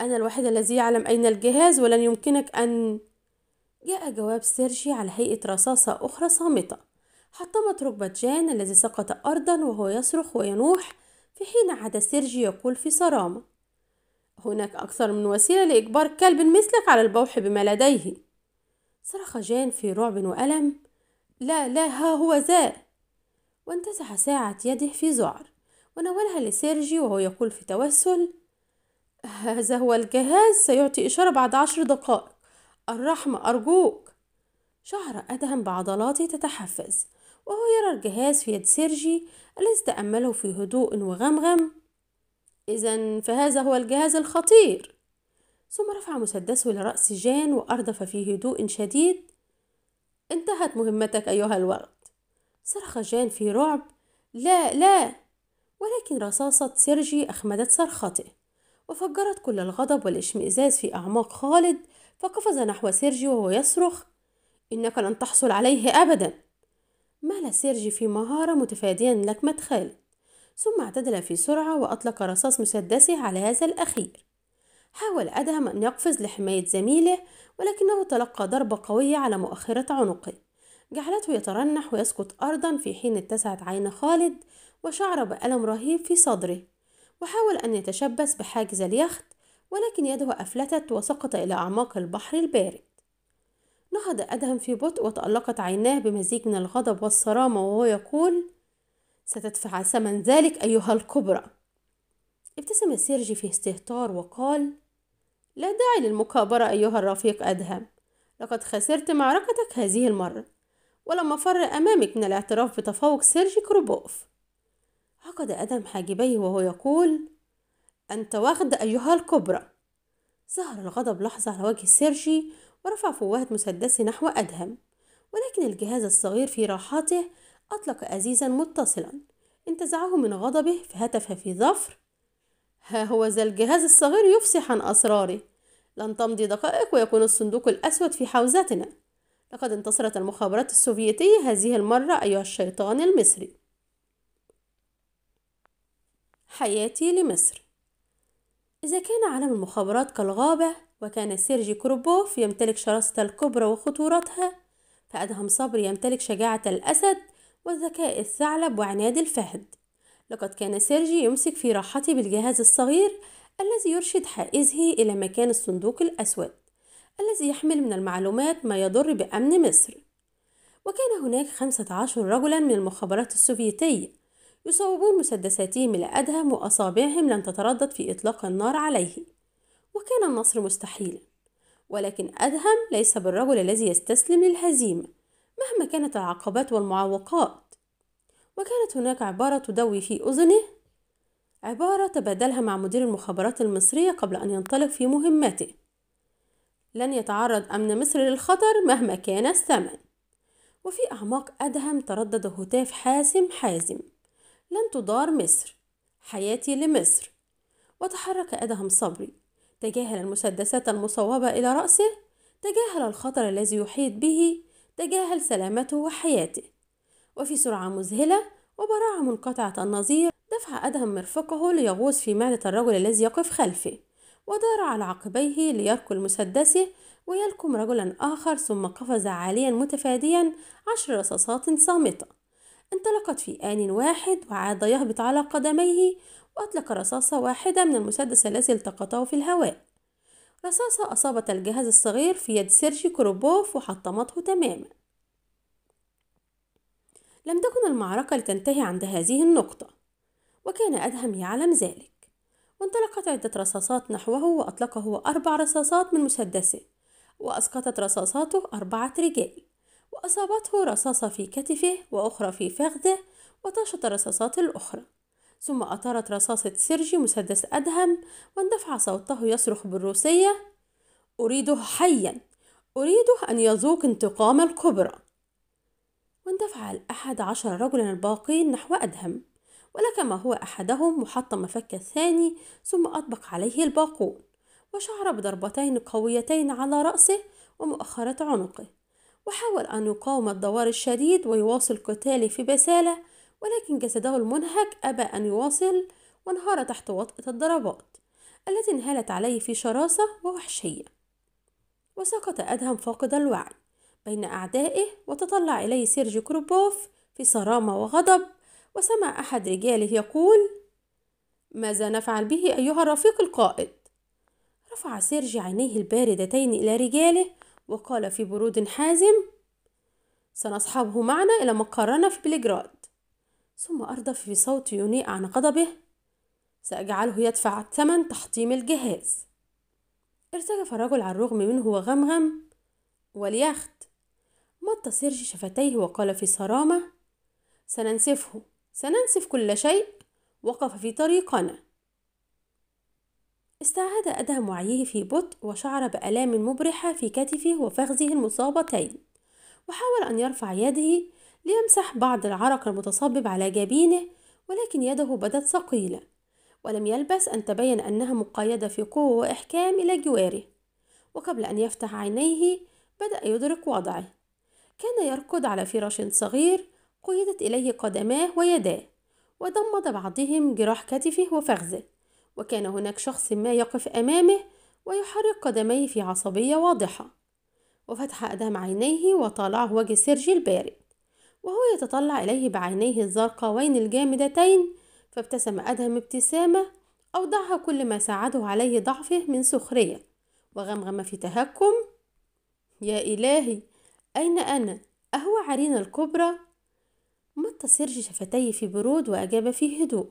أنا الوحيد الذي يعلم أين الجهاز ولن يمكنك أن جاء جواب سيرجي على هيئة رصاصة أخرى صامتة حطمت ركبة جان الذي سقط أرضا وهو يصرخ وينوح في حين عاد سيرجي يقول في صرامة هناك أكثر من وسيلة لإجبار كلب مثلك على البوح بما لديه صرخ جان في رعب وألم لا لا ها هو ذا وانتزع ساعة يده في ذعر وناولها لسيرجي وهو يقول في توسل هذا هو الجهاز سيعطي إشارة بعد عشر دقائق الرحمة أرجوك شعر أدهم بعضلاته تتحفز وهو يرى الجهاز في يد سيرجي الذي تأمله في هدوء وغمغم إذا فهذا هو الجهاز الخطير ثم رفع مسدسه لرأس جان وأردف في هدوء شديد انتهت مهمتك أيها الورد صرخ جان في رعب لا لا ولكن رصاصة سيرجي أخمدت صرخته وفجرت كل الغضب والاشمئزاز في أعماق خالد فقفز نحو سيرجي وهو يصرخ إنك لن تحصل عليه أبدا مال سيرجي في مهارة متفاديا لكمة خالد ثم اعتدل في سرعة وأطلق رصاص مسدسه على هذا الأخير حاول أدهم أن يقفز لحماية زميله ولكنه تلقى ضربة قوية على مؤخرة عنقه جعلته يترنح ويسقط أرضا في حين اتسعت عين خالد وشعر بألم رهيب في صدره وحاول أن يتشبث بحاجز اليخت ولكن يده أفلتت وسقط إلى أعماق البحر البارد نهض أدهم في بطء وتألقت عيناه بمزيج من الغضب والصرامة وهو يقول ستدفع ثمن ذلك أيها الكبرى ابتسم سيرجي في استهتار وقال لا داعي للمكابرة أيها الرفيق أدهم لقد خسرت معركتك هذه المرة ولم مفر أمامك من الاعتراف بتفوق سيرجي كروبوف عقد أدهم حاجبيه وهو يقول أنت وغد أيها الكبرى ظهر الغضب لحظة على وجه سيرجي ورفع فوهة مسدسه نحو أدهم ولكن الجهاز الصغير في راحته أطلق أزيزا متصلا انتزعه من غضبه فهتف في ظفر ها هو ذا الجهاز الصغير يفصح عن أسراره لن تمضي دقائق ويكون الصندوق الأسود في حوزتنا لقد انتصرت المخابرات السوفيتية هذه المرة أيها الشيطان المصري حياتي لمصر إذا كان عالم المخابرات كالغابة وكان سيرجي كروبوف يمتلك شراسة الكبرى وخطورتها فأدهم صبري يمتلك شجاعة الأسد وذكاء الثعلب وعناد الفهد لقد كان سيرجي يمسك في راحته بالجهاز الصغير الذي يرشد حائزه إلى مكان الصندوق الأسود الذي يحمل من المعلومات ما يضر بأمن مصر وكان هناك خمسة عشر رجلا من المخابرات السوفيتية يصوبون مسدساتهم إلى أدهم وأصابعهم لن تتردد في إطلاق النار عليه وكان النصر مستحيلا ولكن أدهم ليس بالرجل الذي يستسلم للهزيمة مهما كانت العقبات والمعوقات وكانت هناك عبارة تدوي في أذنه عبارة تبادلها مع مدير المخابرات المصرية قبل أن ينطلق في مهمته لن يتعرض أمن مصر للخطر مهما كان الثمن وفي أعماق أدهم تردد هتاف حاسم حازم لن تدار مصر حياتي لمصر وتحرك أدهم صبري تجاهل المسدسات المصوبة إلى رأسه تجاهل الخطر الذي يحيط به تجاهل سلامته وحياته وفي سرعة مذهلة وبراعة منقطعة النظير دفع أدهم مرفقه ليغوص في معدة الرجل الذي يقف خلفه ودار على عقبيه ليركل مسدسه ويلكم رجلا آخر ثم قفز عاليا متفاديا عشر رصاصات صامتة انطلقت في آن واحد وعاد يهبط على قدميه وأطلق رصاصة واحدة من المسدس الذي التقطه في الهواء رصاصة أصابت الجهاز الصغير في يد سيرجي كروبوف وحطمته تماما لم تكن المعركة لتنتهي عند هذه النقطة وكان أدهم يعلم ذلك وانطلقت عدة رصاصات نحوه وأطلق هو أربع رصاصات من مسدسه وأسقطت رصاصاته أربعة رجال وأصابته رصاصة في كتفه وأخرى في فخذه وطاشت الرصاصات الأخرى ثم أطارت رصاصة سيرجي مسدس أدهم واندفع صوته يصرخ بالروسية أريده حيا أريده أن يذوق انتقام الكبرى واندفع الأحد عشر رجلا الباقين نحو أدهم ولكما هو أحدهم محطم فك الثاني ثم أطبق عليه الباقون وشعر بضربتين قويتين على رأسه ومؤخرة عنقه وحاول أن يقاوم الدوار الشديد ويواصل قتاله في بسالة ولكن جسده المنهك أبى أن يواصل وانهار تحت وطأة الضربات التي انهالت عليه في شراسة ووحشية وسقط أدهم فاقد الوعي بين أعدائه وتطلع إليه سيرجي كروبوف في صرامة وغضب وسمع أحد رجاله يقول ماذا نفعل به أيها الرفيق القائد؟ رفع سيرجي عينيه الباردتين إلى رجاله وقال في برود حازم سنصحبه معنا إلى مقرنا في بلجراد ثم أردف بصوت ينيء عن غضبه سأجعله يدفع ثمن تحطيم الجهاز ارتجف الرجل على الرغم منه وغمغم واليخت مط سيرجي شفتيه وقال في صرامة سننسفه سننسف كل شيء وقف في طريقنا استعاد أدهم وعيه في بطء وشعر بآلام مبرحة في كتفه وفخذه المصابتين وحاول أن يرفع يده ليمسح بعض العرق المتصبب على جبينه ولكن يده بدت ثقيلة ولم يلبث أن تبين أنها مقيدة في قوة وإحكام إلى جواره وقبل أن يفتح عينيه بدأ يدرك وضعه كان يركض على فراش صغير قيدت إليه قدماه ويداه وضمد بعضهم جراح كتفه وفخذه وكان هناك شخص ما يقف أمامه ويحرك قدميه في عصبية واضحة وفتح أدام عينيه وطالعه وجه سيرجي البارد وهو يتطلع إليه بعينيه الزرقاوين الجامدتين فابتسم أدهم ابتسامة أوضعها كل ما ساعده عليه ضعفه من سخرية وغمغم في تهكم يا إلهي أين أنا؟ أهو عرين الكبرى؟ مط سيرج شفتيه في برود وأجاب في هدوء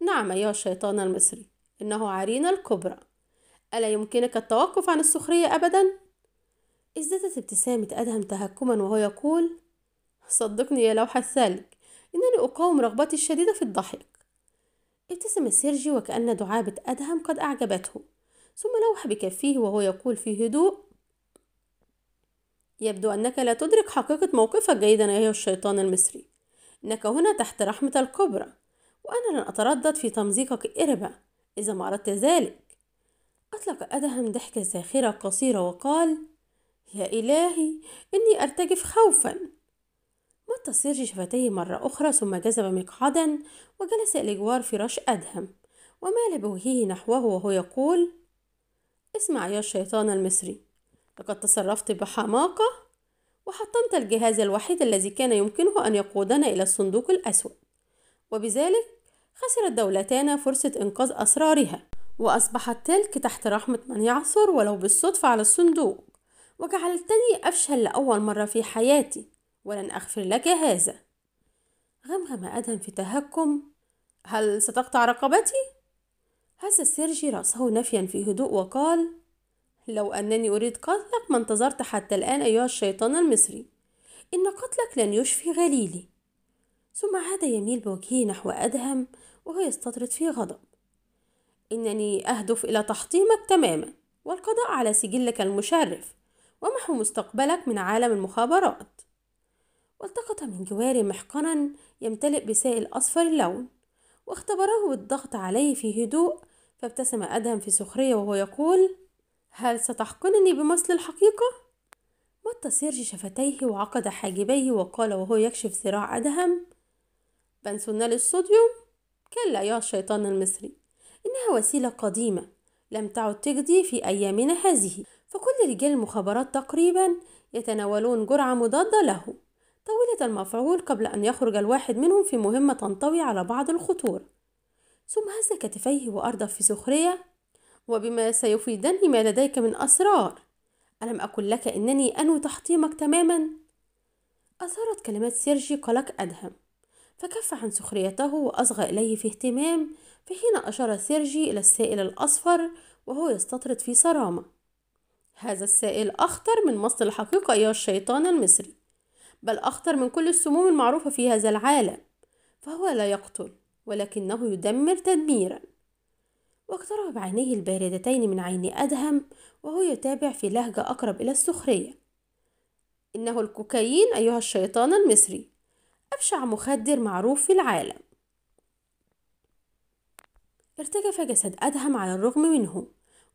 نعم يا الشيطان المصري إنه عرين الكبرى ألا يمكنك التوقف عن السخرية أبدا؟ ازدادت ابتسامة أدهم تهكما وهو يقول صدقني يا لوحة الثلج إنني أقاوم رغبتي الشديدة في الضحك ابتسم سيرجي وكأن دعابة أدهم قد أعجبته ثم لوح بكفيه وهو يقول في هدوء يبدو أنك لا تدرك حقيقة موقفك جيدا أيها الشيطان المصري إنك هنا تحت رحمة الكبرى وأنا لن أتردد في تمزيقك إربة إذا ما أردت ذلك أطلق أدهم ضحكة ساخرة قصيرة وقال يا إلهي إني أرتجف خوفا غطى السيرج شفتيه مرة أخرى ثم جذب مقعدا وجلس إلى جوار فراش أدهم ومال بوجهه نحوه وهو يقول اسمع يا الشيطان المصري لقد تصرفت بحماقة وحطمت الجهاز الوحيد الذي كان يمكنه أن يقودنا إلى الصندوق الأسود وبذلك خسرت دولتانا فرصة إنقاذ أسرارها وأصبحت تلك تحت رحمة من يعثر ولو بالصدفة على الصندوق وجعلتني أفشل لأول مرة في حياتي ولن أغفر لك هذا غمغم أدهم في تهكم هل ستقطع رقبتي؟ هز سيرجي رأسه نفيا في هدوء وقال لو أنني أريد قتلك ما انتظرت حتى الآن أيها الشيطان المصري إن قتلك لن يشفي غليلي ثم عاد يميل بوجهه نحو أدهم وهو يستطرد في غضب إنني أهدف إلى تحطيمك تماما والقضاء على سجلك المشرف ومحو مستقبلك من عالم المخابرات والتقط من جواره محقنا يمتلئ بسائل أصفر اللون واختبره بالضغط عليه في هدوء فابتسم أدهم في سخرية وهو يقول هل ستحقنني بمثل الحقيقة؟ مط سيرج شفتيه وعقد حاجبيه وقال وهو يكشف ذراع أدهم بنسونال الصوديوم؟ كلا يا الشيطان المصري إنها وسيلة قديمة لم تعد تجدي في أيامنا هذه فكل رجال المخابرات تقريبا يتناولون جرعة مضادة له طولت المفعول قبل أن يخرج الواحد منهم في مهمة تنطوي على بعض الخطور ثم هز كتفيه وأردف في سخرية وبما سيفيدني ما لديك من أسرار ألم أقل لك إنني أنوي تحطيمك تماما أثارت كلمات سيرجي قلق أدهم فكف عن سخريته وأصغى إليه في اهتمام في حين أشار سيرجي إلى السائل الأصفر وهو يستطرد في صرامة هذا السائل أخطر من مصل الحقيقة يا الشيطان المصري بل أخطر من كل السموم المعروفة في هذا العالم فهو لا يقتل ولكنه يدمر تدميرا واقترب عينيه الباردتين من عين أدهم وهو يتابع في لهجة أقرب إلى السخرية إنه الكوكايين أيها الشيطان المصري أبشع مخدر معروف في العالم ارتجف جسد أدهم على الرغم منه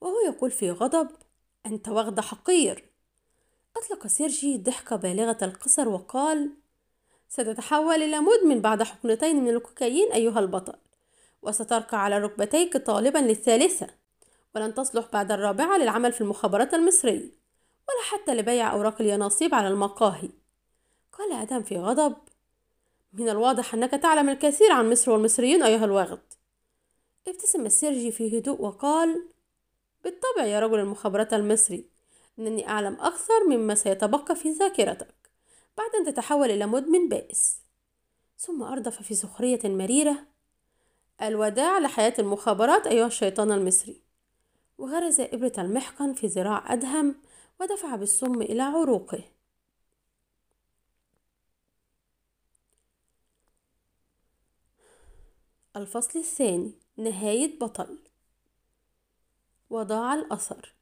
وهو يقول في غضب أنت وغد حقير أطلق سيرجي ضحكة بالغة القصر وقال ستتحول إلى مدمن بعد حقنتين من الكوكايين أيها البطل وستركع على ركبتيك طالبا للثالثة ولن تصلح بعد الرابعة للعمل في المخابرات المصرية ولا حتى لبيع أوراق اليانصيب على المقاهي قال آدم في غضب من الواضح أنك تعلم الكثير عن مصر والمصريين أيها الواغط ابتسم السيرجي في هدوء وقال بالطبع يا رجل المخابرات المصري أنني أعلم أكثر مما سيتبقى في ذاكرتك بعد أن تتحول إلى مدمن بائس ثم أردف في سخرية مريرة الوداع لحياة المخابرات أيها الشيطان المصري وغرز إبرة المحقن في ذراع أدهم ودفع بالسم إلى عروقه الفصل الثاني نهاية بطل وضاع الأثر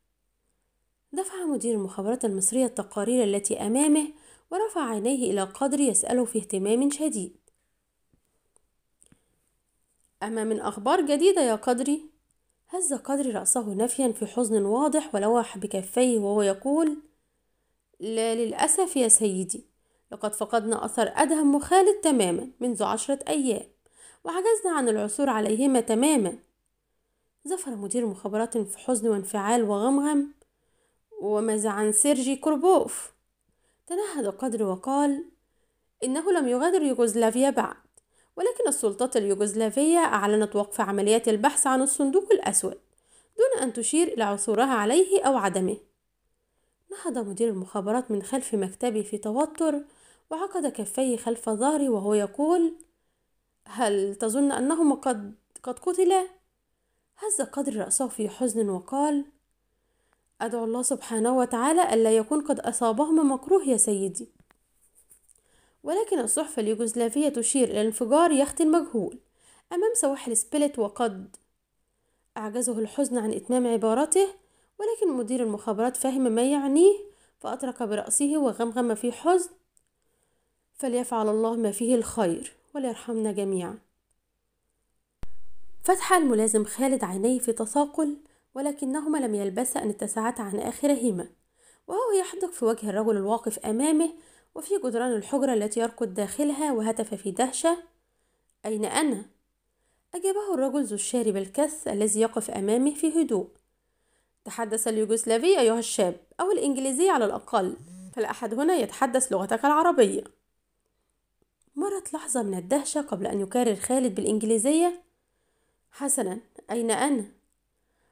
دفع مدير المخابرات المصرية التقارير التي أمامه ورفع عينيه إلى قدر يسأله في اهتمام شديد أما من أخبار جديدة يا قدري؟ هز قدري رأسه نفيا في حزن واضح ولوح بكفيه وهو يقول لا للأسف يا سيدي لقد فقدنا أثر أدهم وخالد تماما منذ عشرة أيام وعجزنا عن العثور عليهما تماما زفر مدير مخابرات في حزن وانفعال وغمغم وماذا عن سيرجي كوربوف تنهد قدر وقال إنه لم يغادر يوغوسلافيا بعد ولكن السلطات اليوغوسلافية أعلنت وقف عمليات البحث عن الصندوق الأسود دون أن تشير إلى عثورها عليه أو عدمه نهض مدير المخابرات من خلف مكتبي في توتر وعقد كفيه خلف ظهري وهو يقول هل تظن أنهما قد قد قتلا؟ هز قدر رأسه في حزن وقال أدعو الله سبحانه وتعالى ألا يكون قد أصابهم مكروه يا سيدي ولكن الصحف اليوغوسلافية تشير إلى انفجار يخت المجهول أمام سواحل سبيلت وقد أعجزه الحزن عن إتمام عبارته ولكن مدير المخابرات فهم ما يعنيه فأطرق برأسه وغمغم في حزن فليفعل الله ما فيه الخير وليرحمنا جميعا فتح الملازم خالد عينيه في تثاقل ولكنهما لم يلبسا أن اتسعتا عن آخرهما وهو يحدق في وجه الرجل الواقف أمامه وفي جدران الحجرة التي يركض داخلها وهتف في دهشة أين أنا؟ أجابه الرجل ذو الشارب الكس الذي يقف أمامه في هدوء تحدث اليوغوسلافي أيها الشاب أو الإنجليزية على الأقل فالأحد هنا يتحدث لغتك العربية مرت لحظة من الدهشة قبل أن يكرر خالد بالإنجليزية حسنا أين أنا؟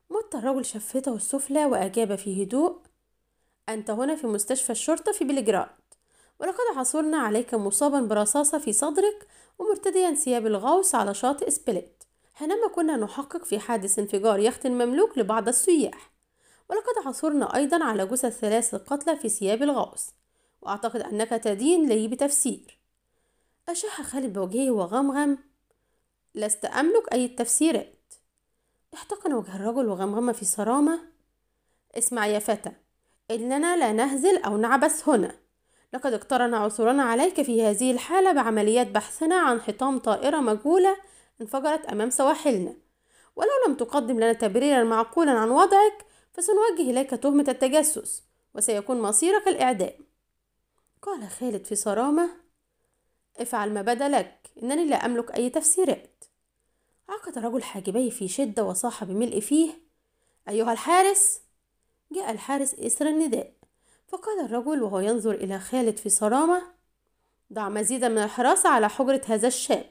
مط الرجل شفته السفلى وأجاب في هدوء أنت هنا في مستشفى الشرطة في بلجراد ولقد عثرنا عليك مصابا برصاصة في صدرك ومرتديا ثياب الغوص على شاطئ سبليت حينما كنا نحقق في حادث انفجار يخت مملوك لبعض السياح ولقد عثرنا أيضا على جثث ثلاث القتلى في ثياب الغوص وأعتقد أنك تدين لي بتفسير أشح خالد بوجهه وغمغم لست أملك أي التفسيرات احتقن وجه الرجل وغمغم في صرامة اسمع يا فتى إننا لا نهزل أو نعبس هنا لقد اقترن عثورنا عليك في هذه الحالة بعمليات بحثنا عن حطام طائرة مجهولة انفجرت أمام سواحلنا ولو لم تقدم لنا تبريرا معقولا عن وضعك فسنوجه إليك تهمة التجسس وسيكون مصيرك الإعدام قال خالد في صرامة افعل ما بدا لك إنني لا أملك أي تفسيرات عقد الرجل حاجبيه في شدة وصاح بملء فيه أيها الحارس جاء الحارس إثر النداء فقال الرجل وهو ينظر إلى خالد في صرامة دع مزيدا من الحراسة على حجرة هذا الشاب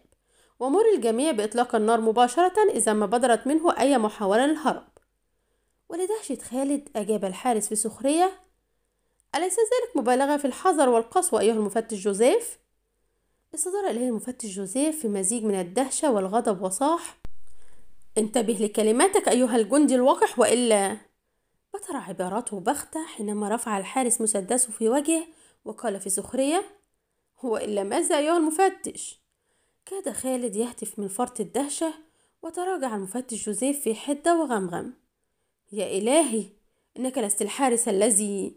ومر الجميع بإطلاق النار مباشرة إذا ما بدرت منه أي محاولة للهرب ولدهشة خالد أجاب الحارس بسخرية أليس ذلك مبالغة في الحذر والقسوة أيها المفتش جوزيف؟ استدار إليه المفتش جوزيف في مزيج من الدهشة والغضب وصاح انتبه لكلماتك أيها الجندي الوقح وإلا بطر عباراته بختة حينما رفع الحارس مسدسه في وجهه وقال في سخرية وإلا ماذا أيها المفتش كاد خالد يهتف من فرط الدهشة وتراجع المفتش جوزيف في حدة وغمغم يا إلهي إنك لست الحارس الذي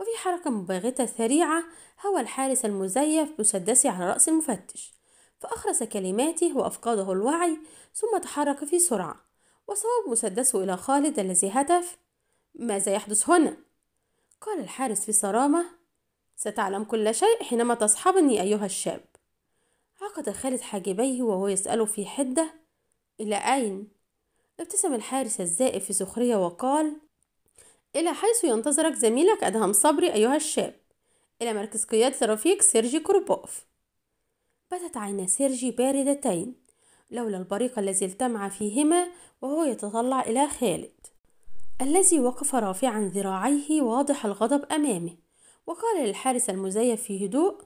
وفي حركة مباغتة سريعة هوى الحارس المزيف بمسدسه على رأس المفتش فأخرس كلماته وأفقده الوعي ثم تحرك في سرعة وصوب مسدسه إلى خالد الذي هتف ماذا يحدث هنا؟ قال الحارس في صرامة ستعلم كل شيء حينما تصحبني أيها الشاب عقد خالد حاجبيه وهو يسأله في حدة إلى أين؟ ابتسم الحارس الزائف في سخرية وقال إلى حيث ينتظرك زميلك أدهم صبري أيها الشاب إلى مركز قيادة رفيق سيرجي كروبوف بدت عينا سيرجي باردتين لولا البريق الذي التمع فيهما وهو يتطلع إلى خالد الذي وقف رافعا ذراعيه واضح الغضب أمامه وقال للحارس المزيف في هدوء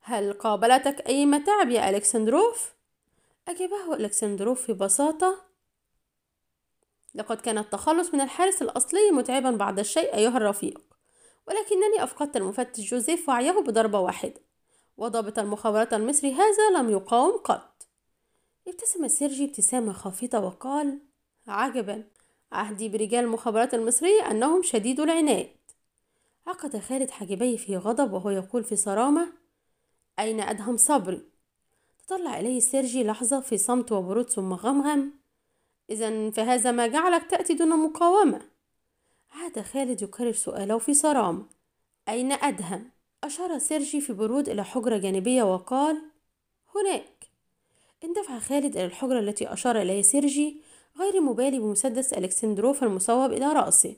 هل قابلتك أي متاعب يا ألكسندروف؟ أجابه ألكسندروف في بساطة لقد كان التخلص من الحارس الأصلي متعبا بعض الشيء أيها الرفيق ولكنني أفقدت المفتش جوزيف وعيه بضربة واحدة وضابط المخابرات المصري هذا لم يقاوم قط ابتسم سيرجي ابتسامة خافته وقال عجبا عهدي برجال المخابرات المصرية أنهم شديد العناد عقد خالد حاجبيه في غضب وهو يقول في صرامة أين أدهم صبري؟ تطلع إليه سيرجي لحظة في صمت وبرود ثم غمغم إذا فهذا ما جعلك تأتي دون مقاومة عاد خالد يكرر سؤاله في صرامة أين أدهم؟ أشار سيرجي في برود إلى حجرة جانبية وقال هناك اندفع خالد إلى الحجرة التي أشار إليها سيرجي غير مبالي بمسدس ألكسندروف المصوب إلى رأسه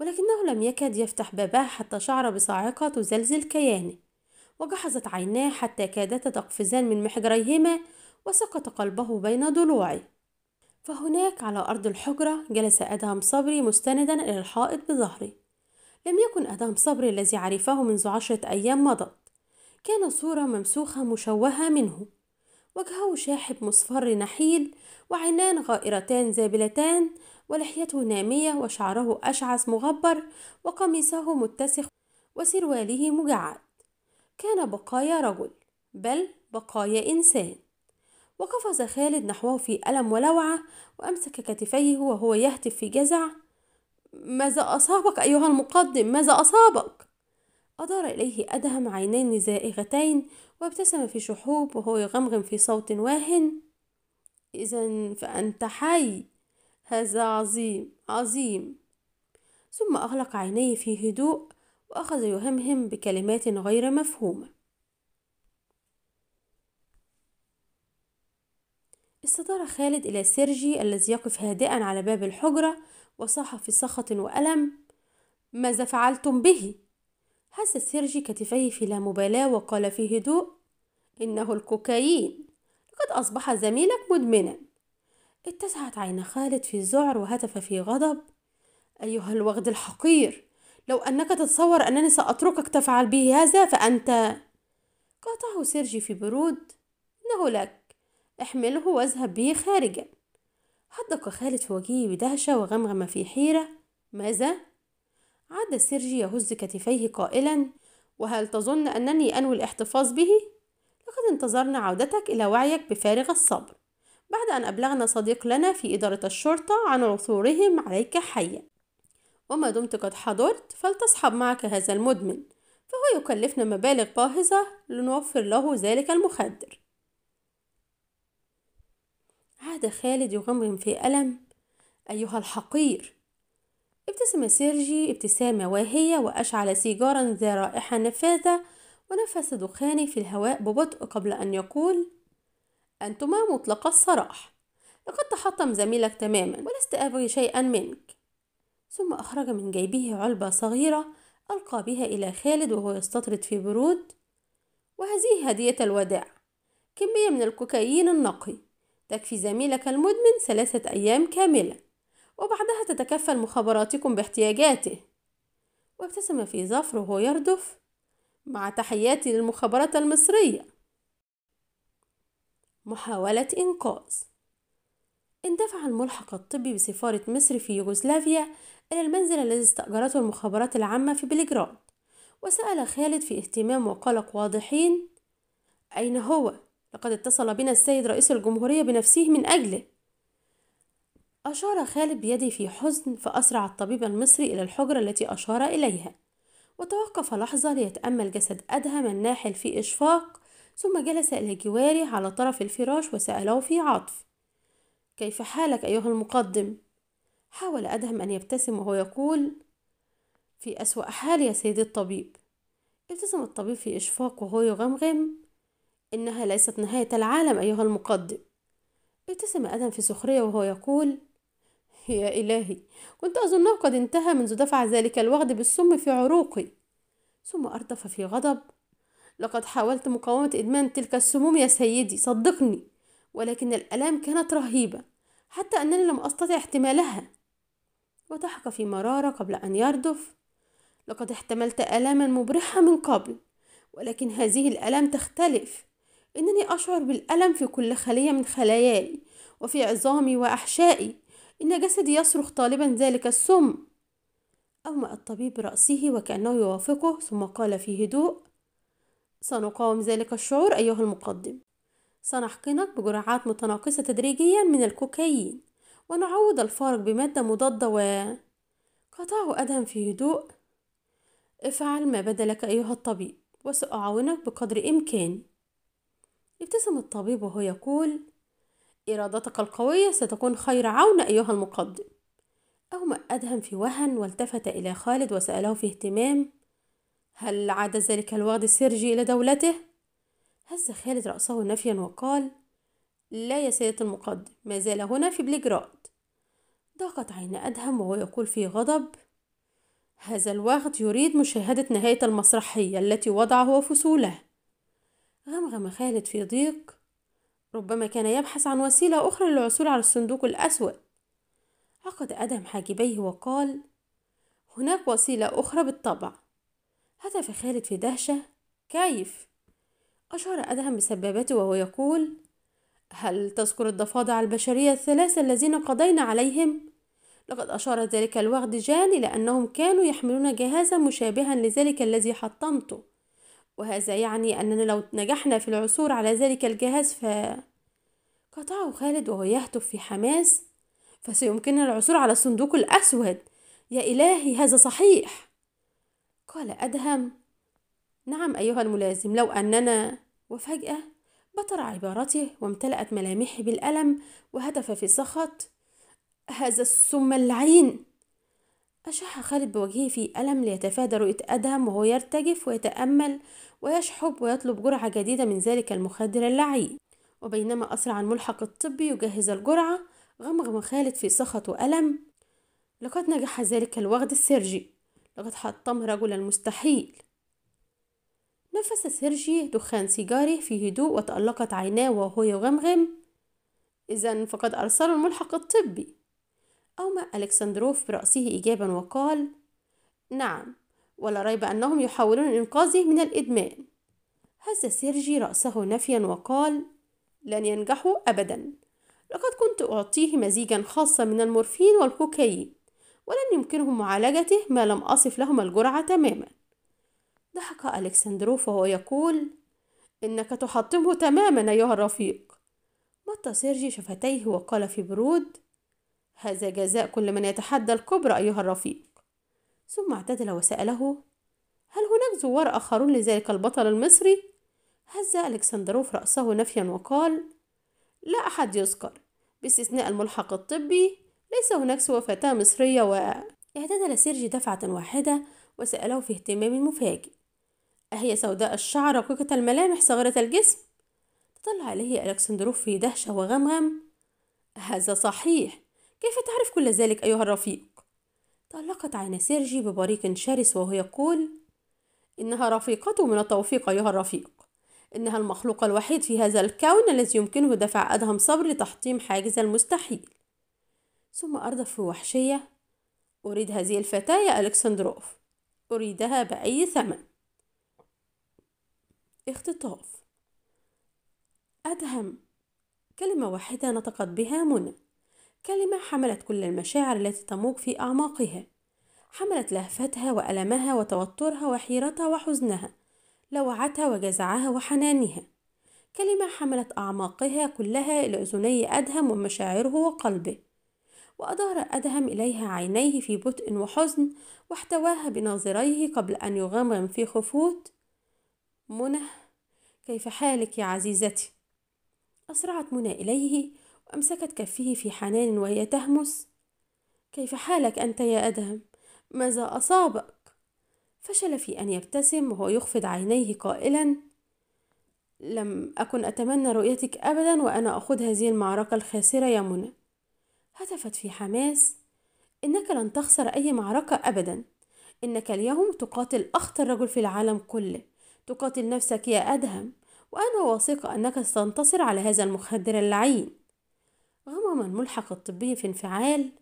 ولكنه لم يكد يفتح بابه حتى شعر بصاعقة تزلزل كيانه وجحظت عيناه حتى كادتا تقفزان من محجريهما وسقط قلبه بين ضلوعه فهناك على أرض الحجرة جلس أدهم صبري مستندا إلى الحائط بظهره لم يكن أدهم صبري الذي عرفه منذ عشرة أيام مضت كان صورة ممسوخة مشوهة منه وجهه شاحب مصفر نحيل وعينان غائرتان زابلتان ولحيته نامية وشعره أشعث مغبر وقميصه متسخ وسرواله مجعد كان بقايا رجل بل بقايا إنسان وقفز خالد نحوه في ألم ولوعة وأمسك كتفيه وهو يهتف في جزع ماذا أصابك أيها المقدم ماذا أصابك؟ أدار إليه أدهم عينين زائغتين وابتسم في شحوب وهو يغمغم في صوت واهن إذا فأنت حي هذا عظيم عظيم ثم أغلق عينيه في هدوء وأخذ يهمهم بكلمات غير مفهومة استدار خالد إلى سيرجي الذي يقف هادئا على باب الحجرة وصاح في سخط وألم ماذا فعلتم به؟ هز سيرجي كتفيه في لا مبالاة وقال في هدوء إنه الكوكايين لقد أصبح زميلك مدمنا اتسعت عين خالد في الذعر وهتف في غضب أيها الوغد الحقير لو أنك تتصور أنني سأتركك تفعل به هذا فأنت قاطعه سيرجي في برود إنه لك احمله واذهب به خارجا حدق خالد في وجهه بدهشة وغمغم في حيرة ماذا؟ عاد سيرجي يهز كتفيه قائلا وهل تظن أنني أنوي الاحتفاظ به؟ لقد انتظرنا عودتك إلى وعيك بفارغ الصبر بعد أن أبلغنا صديق لنا في إدارة الشرطة عن عثورهم عليك حيا وما دمت قد حضرت فلتصحب معك هذا المدمن فهو يكلفنا مبالغ باهظة لنوفر له ذلك المخدر عاد خالد يغمغم في ألم أيها الحقير ابتسم سيرجي ابتسامة واهية وأشعل سيجارا ذا رائحة نفاذة ونفس دخاني في الهواء ببطء قبل أن يقول أنتما مطلق الصراح لقد تحطم زميلك تماما ولست أبغي شيئا منك ثم أخرج من جيبه علبة صغيرة ألقى بها إلى خالد وهو يستطرد في برود وهذه هدية الوداع كمية من الكوكايين النقي تكفي زميلك المدمن ثلاثة أيام كاملة وبعدها تتكفل مخابراتكم باحتياجاته وابتسم في ظفر وهو يردف مع تحياتي للمخابرات المصرية محاولة إنقاذ اندفع الملحق الطبي بسفارة مصر في يوغوسلافيا إلى المنزل الذي استأجرته المخابرات العامة في بلغراد وسأل خالد في اهتمام وقلق واضحين أين هو؟ لقد اتصل بنا السيد رئيس الجمهورية بنفسه من أجله أشار خالد بيده في حزن فأسرع الطبيب المصري إلى الحجرة التي أشار إليها وتوقف لحظة ليتأمل جسد أدهم الناحل في إشفاق ثم جلس إلى جواره على طرف الفراش وسأله في عطف كيف حالك أيها المقدم؟ حاول أدهم أن يبتسم وهو يقول في أسوأ حال يا سيدي الطبيب ابتسم الطبيب في إشفاق وهو يغمغم إنها ليست نهاية العالم أيها المقدم ابتسم آدم في سخرية وهو يقول يا إلهي كنت أظنه قد انتهى منذ دفع ذلك الوغد بالسم في عروقي ثم أردف في غضب لقد حاولت مقاومة إدمان تلك السموم يا سيدي صدقني ولكن الآلام كانت رهيبة حتى أنني لم أستطع احتمالها وضحك في مرارة قبل أن يردف لقد احتملت آلاما مبرحة من قبل ولكن هذه الآلام تختلف إنني أشعر بالألم في كل خلية من خلاياي وفي عظامي وأحشائي إن جسدي يصرخ طالبا ذلك السم أومأ الطبيب برأسه وكأنه يوافقه ثم قال في هدوء سنقاوم ذلك الشعور أيها المقدم سنحقنك بجرعات متناقصة تدريجيا من الكوكايين ونعوض الفارق بمادة مضادة و قطعه أدهم في هدوء افعل ما بدا لك أيها الطبيب وسأعاونك بقدر إمكاني ابتسم الطبيب وهو يقول إرادتك القوية ستكون خير عون أيها المقدم أومأ أدهم في وهن والتفت إلى خالد وسأله في اهتمام هل عاد ذلك الوغد السرجي إلى دولته؟ هز خالد رأسه نفيا وقال لا يا سيدة المقدم ما زال هنا في بليجراد ضاقت عين أدهم وهو يقول في غضب هذا الوغد يريد مشاهدة نهاية المسرحية التي وضعه وفصوله غمغم خالد في ضيق ربما كان يبحث عن وسيلة أخرى للعثور على الصندوق الأسود عقد أدم حاجبيه وقال هناك وسيلة أخرى بالطبع هتف خالد في دهشة كيف؟ أشار أدهم بسبابته وهو يقول هل تذكر الضفادع البشرية الثلاثة الذين قضينا عليهم؟ لقد أشار ذلك الوغد جان إلى أنهم كانوا يحملون جهازا مشابها لذلك الذي حطمته وهذا يعني أننا لو نجحنا في العثور على ذلك الجهاز ف قطعه خالد وهو يهتف في حماس فسيمكننا العثور على الصندوق الأسود يا إلهي هذا صحيح قال أدهم نعم أيها الملازم لو أننا وفجأة بطر عبارته وامتلأت ملامحي بالألم وهتف في سخط هذا السم اللعين أشح خالد بوجهه في ألم ليتفادى رؤية أدهم وهو يرتجف ويتأمل ويشحب ويطلب جرعة جديدة من ذلك المخدر اللعين وبينما أسرع الملحق الطبي يجهز الجرعة غمغم خالد في سخط وألم لقد نجح ذلك الوغد السيرجي لقد حطم رجل المستحيل نفس سيرجي دخان سيجاره في هدوء وتألقت عيناه وهو يغمغم إذا فقد أرسله الملحق الطبي أومأ ألكسندروف برأسه إيجابا وقال نعم ولا ريب أنهم يحاولون إنقاذه من الإدمان هز سيرجي رأسه نفيا وقال لن ينجحوا أبدا لقد كنت أعطيه مزيجا خاصا من المورفين والكوكايين ولن يمكنهم معالجته ما لم أصف لهم الجرعة تماما ضحك ألكسندروف وهو يقول إنك تحطمه تماما أيها الرفيق مط سيرجي شفتيه وقال في برود هذا جزاء كل من يتحدى الكبرى أيها الرفيق ثم اعتدل وسأله هل هناك زوار آخرون لذلك البطل المصري؟ هز ألكسندروف رأسه نفيا وقال لا أحد يذكر باستثناء الملحق الطبي ليس هناك سوى فتاة مصرية و اعتدل سيرجي دفعة واحدة وسأله في اهتمام مفاجئ أهي سوداء الشعر رقيقة الملامح صغيرة الجسم؟ تطلع عليه ألكسندروف في دهشة وغمغم هذا صحيح كيف تعرف كل ذلك أيها الرفيق؟ طلقت عين سيرجي ببريق شرس وهو يقول إنها رفيقته من التوفيق أيها الرفيق إنها المخلوق الوحيد في هذا الكون الذي يمكنه دفع أدهم صبر لتحطيم حاجز المستحيل ثم أردف في وحشية أريد هذه الفتاة يا ألكسندروف أريدها بأي ثمن اختطاف أدهم كلمة واحدة نطقت بها منى كلمة حملت كل المشاعر التي تموج في أعماقها حملت لهفتها وألمها وتوترها وحيرتها وحزنها لوعتها وجزعها وحنانها كلمة حملت أعماقها كلها إلى أذني أدهم ومشاعره وقلبه وأدار أدهم إليها عينيه في بطء وحزن واحتواها بناظريه قبل أن يغمغم في خفوت منى كيف حالك يا عزيزتي أسرعت منى إليه وأمسكت كفه في حنان وهي تهمس كيف حالك أنت يا أدهم؟ ماذا أصابك؟ فشل في أن يبتسم وهو يخفض عينيه قائلا لم أكن أتمنى رؤيتك أبدا وأنا أخوض هذه المعركة الخاسرة يا منى هتفت في حماس إنك لن تخسر أي معركة أبدا إنك اليوم تقاتل أخطر رجل في العالم كله تقاتل نفسك يا أدهم وأنا واثقة أنك ستنتصر على هذا المخدر اللعين غمم الملحق الطبي في انفعال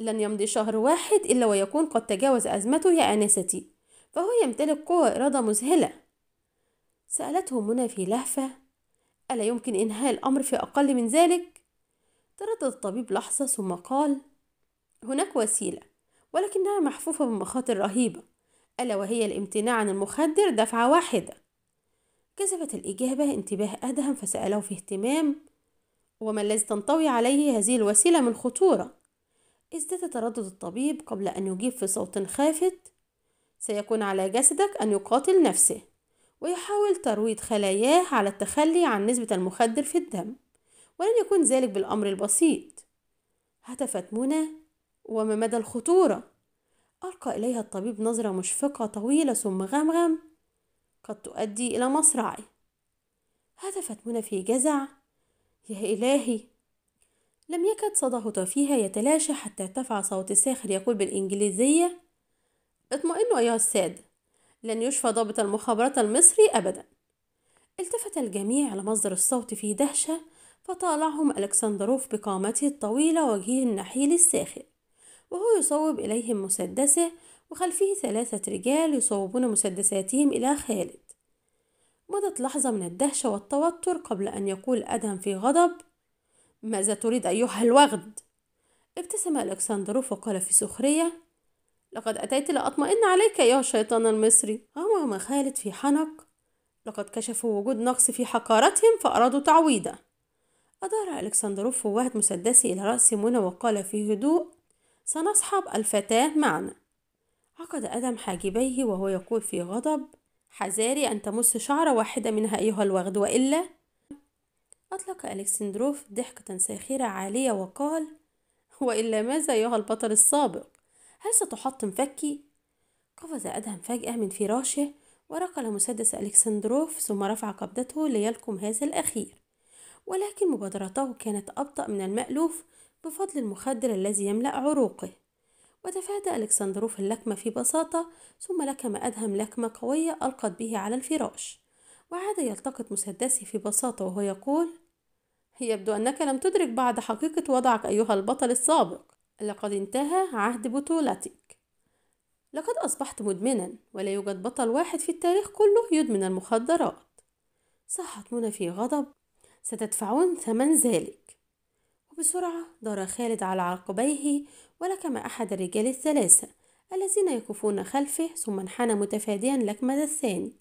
لن يمضي شهر واحد إلا ويكون قد تجاوز أزمته يا أنستي فهو يمتلك قوة إرادة مذهلة سألته منى في لهفة ألا يمكن إنهاء الأمر في أقل من ذلك؟ تردد الطبيب لحظة ثم قال هناك وسيلة ولكنها محفوفة بمخاطر رهيبة ألا وهي الامتناع عن المخدر دفعة واحدة كسفت الإجابة انتباه أدهم فسأله في اهتمام وما الذي تنطوي عليه هذه الوسيلة من خطورة ازداد تردد الطبيب قبل أن يجيب في صوت خافت سيكون على جسدك أن يقاتل نفسه ويحاول ترويض خلاياه على التخلي عن نسبة المخدر في الدم ولن يكون ذلك بالأمر البسيط هتفت منى وما مدى الخطورة ألقى إليها الطبيب نظرة مشفقة طويلة ثم غمغم قد تؤدي إلى مصرعي هتفت منى في جزع يا إلهي لم يكد صدى هتافيها يتلاشى حتى ارتفع صوت الساخر يقول بالإنجليزية اطمئنوا أيها السادة لن يشفى ضابط المخابرات المصري أبدا التفت الجميع على مصدر الصوت في دهشة فطالعهم ألكسندروف بقامته الطويلة وجهه النحيل الساخر وهو يصوب إليهم مسدسه وخلفه ثلاثة رجال يصوبون مسدساتهم إلى خالد مضت لحظة من الدهشة والتوتر قبل أن يقول أدهم في غضب ماذا تريد أيها الوغد؟ ابتسم ألكسندروف وقال في سخرية لقد أتيت لأطمئن عليك يا شيطان المصري غمغم خالد في حنق لقد كشفوا وجود نقص في حقارتهم فأرادوا تعويضه أدار ألكسندروف وهد مسدسه إلى رأس منى وقال في هدوء سنصحب الفتاة معنا عقد أدم حاجبيه وهو يقول في غضب حذاري أن تمس شعرة واحدة منها أيها الوغد وإلا أطلق ألكسندروف ضحكة ساخرة عالية وقال وإلا ماذا أيها البطل السابق هل ستحطم فكي؟ قفز أدهم فجأة من فراشه وركل مسدس ألكسندروف ثم رفع قبضته ليلكم هذا الأخير ولكن مبادرته كانت أبطأ من المألوف بفضل المخدر الذي يملأ عروقه وتفادى ألكسندروف اللكمة في بساطة ثم لكم أدهم لكمة قوية ألقت به على الفراش وعاد يلتقط مسدسه في بساطة وهو يقول يبدو أنك لم تدرك بعد حقيقة وضعك أيها البطل السابق لقد انتهى عهد بطولتك لقد أصبحت مدمنا ولا يوجد بطل واحد في التاريخ كله يدمن المخدرات صحت منى في غضب ستدفعون ثمن ذلك وبسرعة دار خالد على عقبيه ولكم أحد الرجال الثلاثة الذين يقفون خلفه ثم انحنى متفاديا لكمة الثاني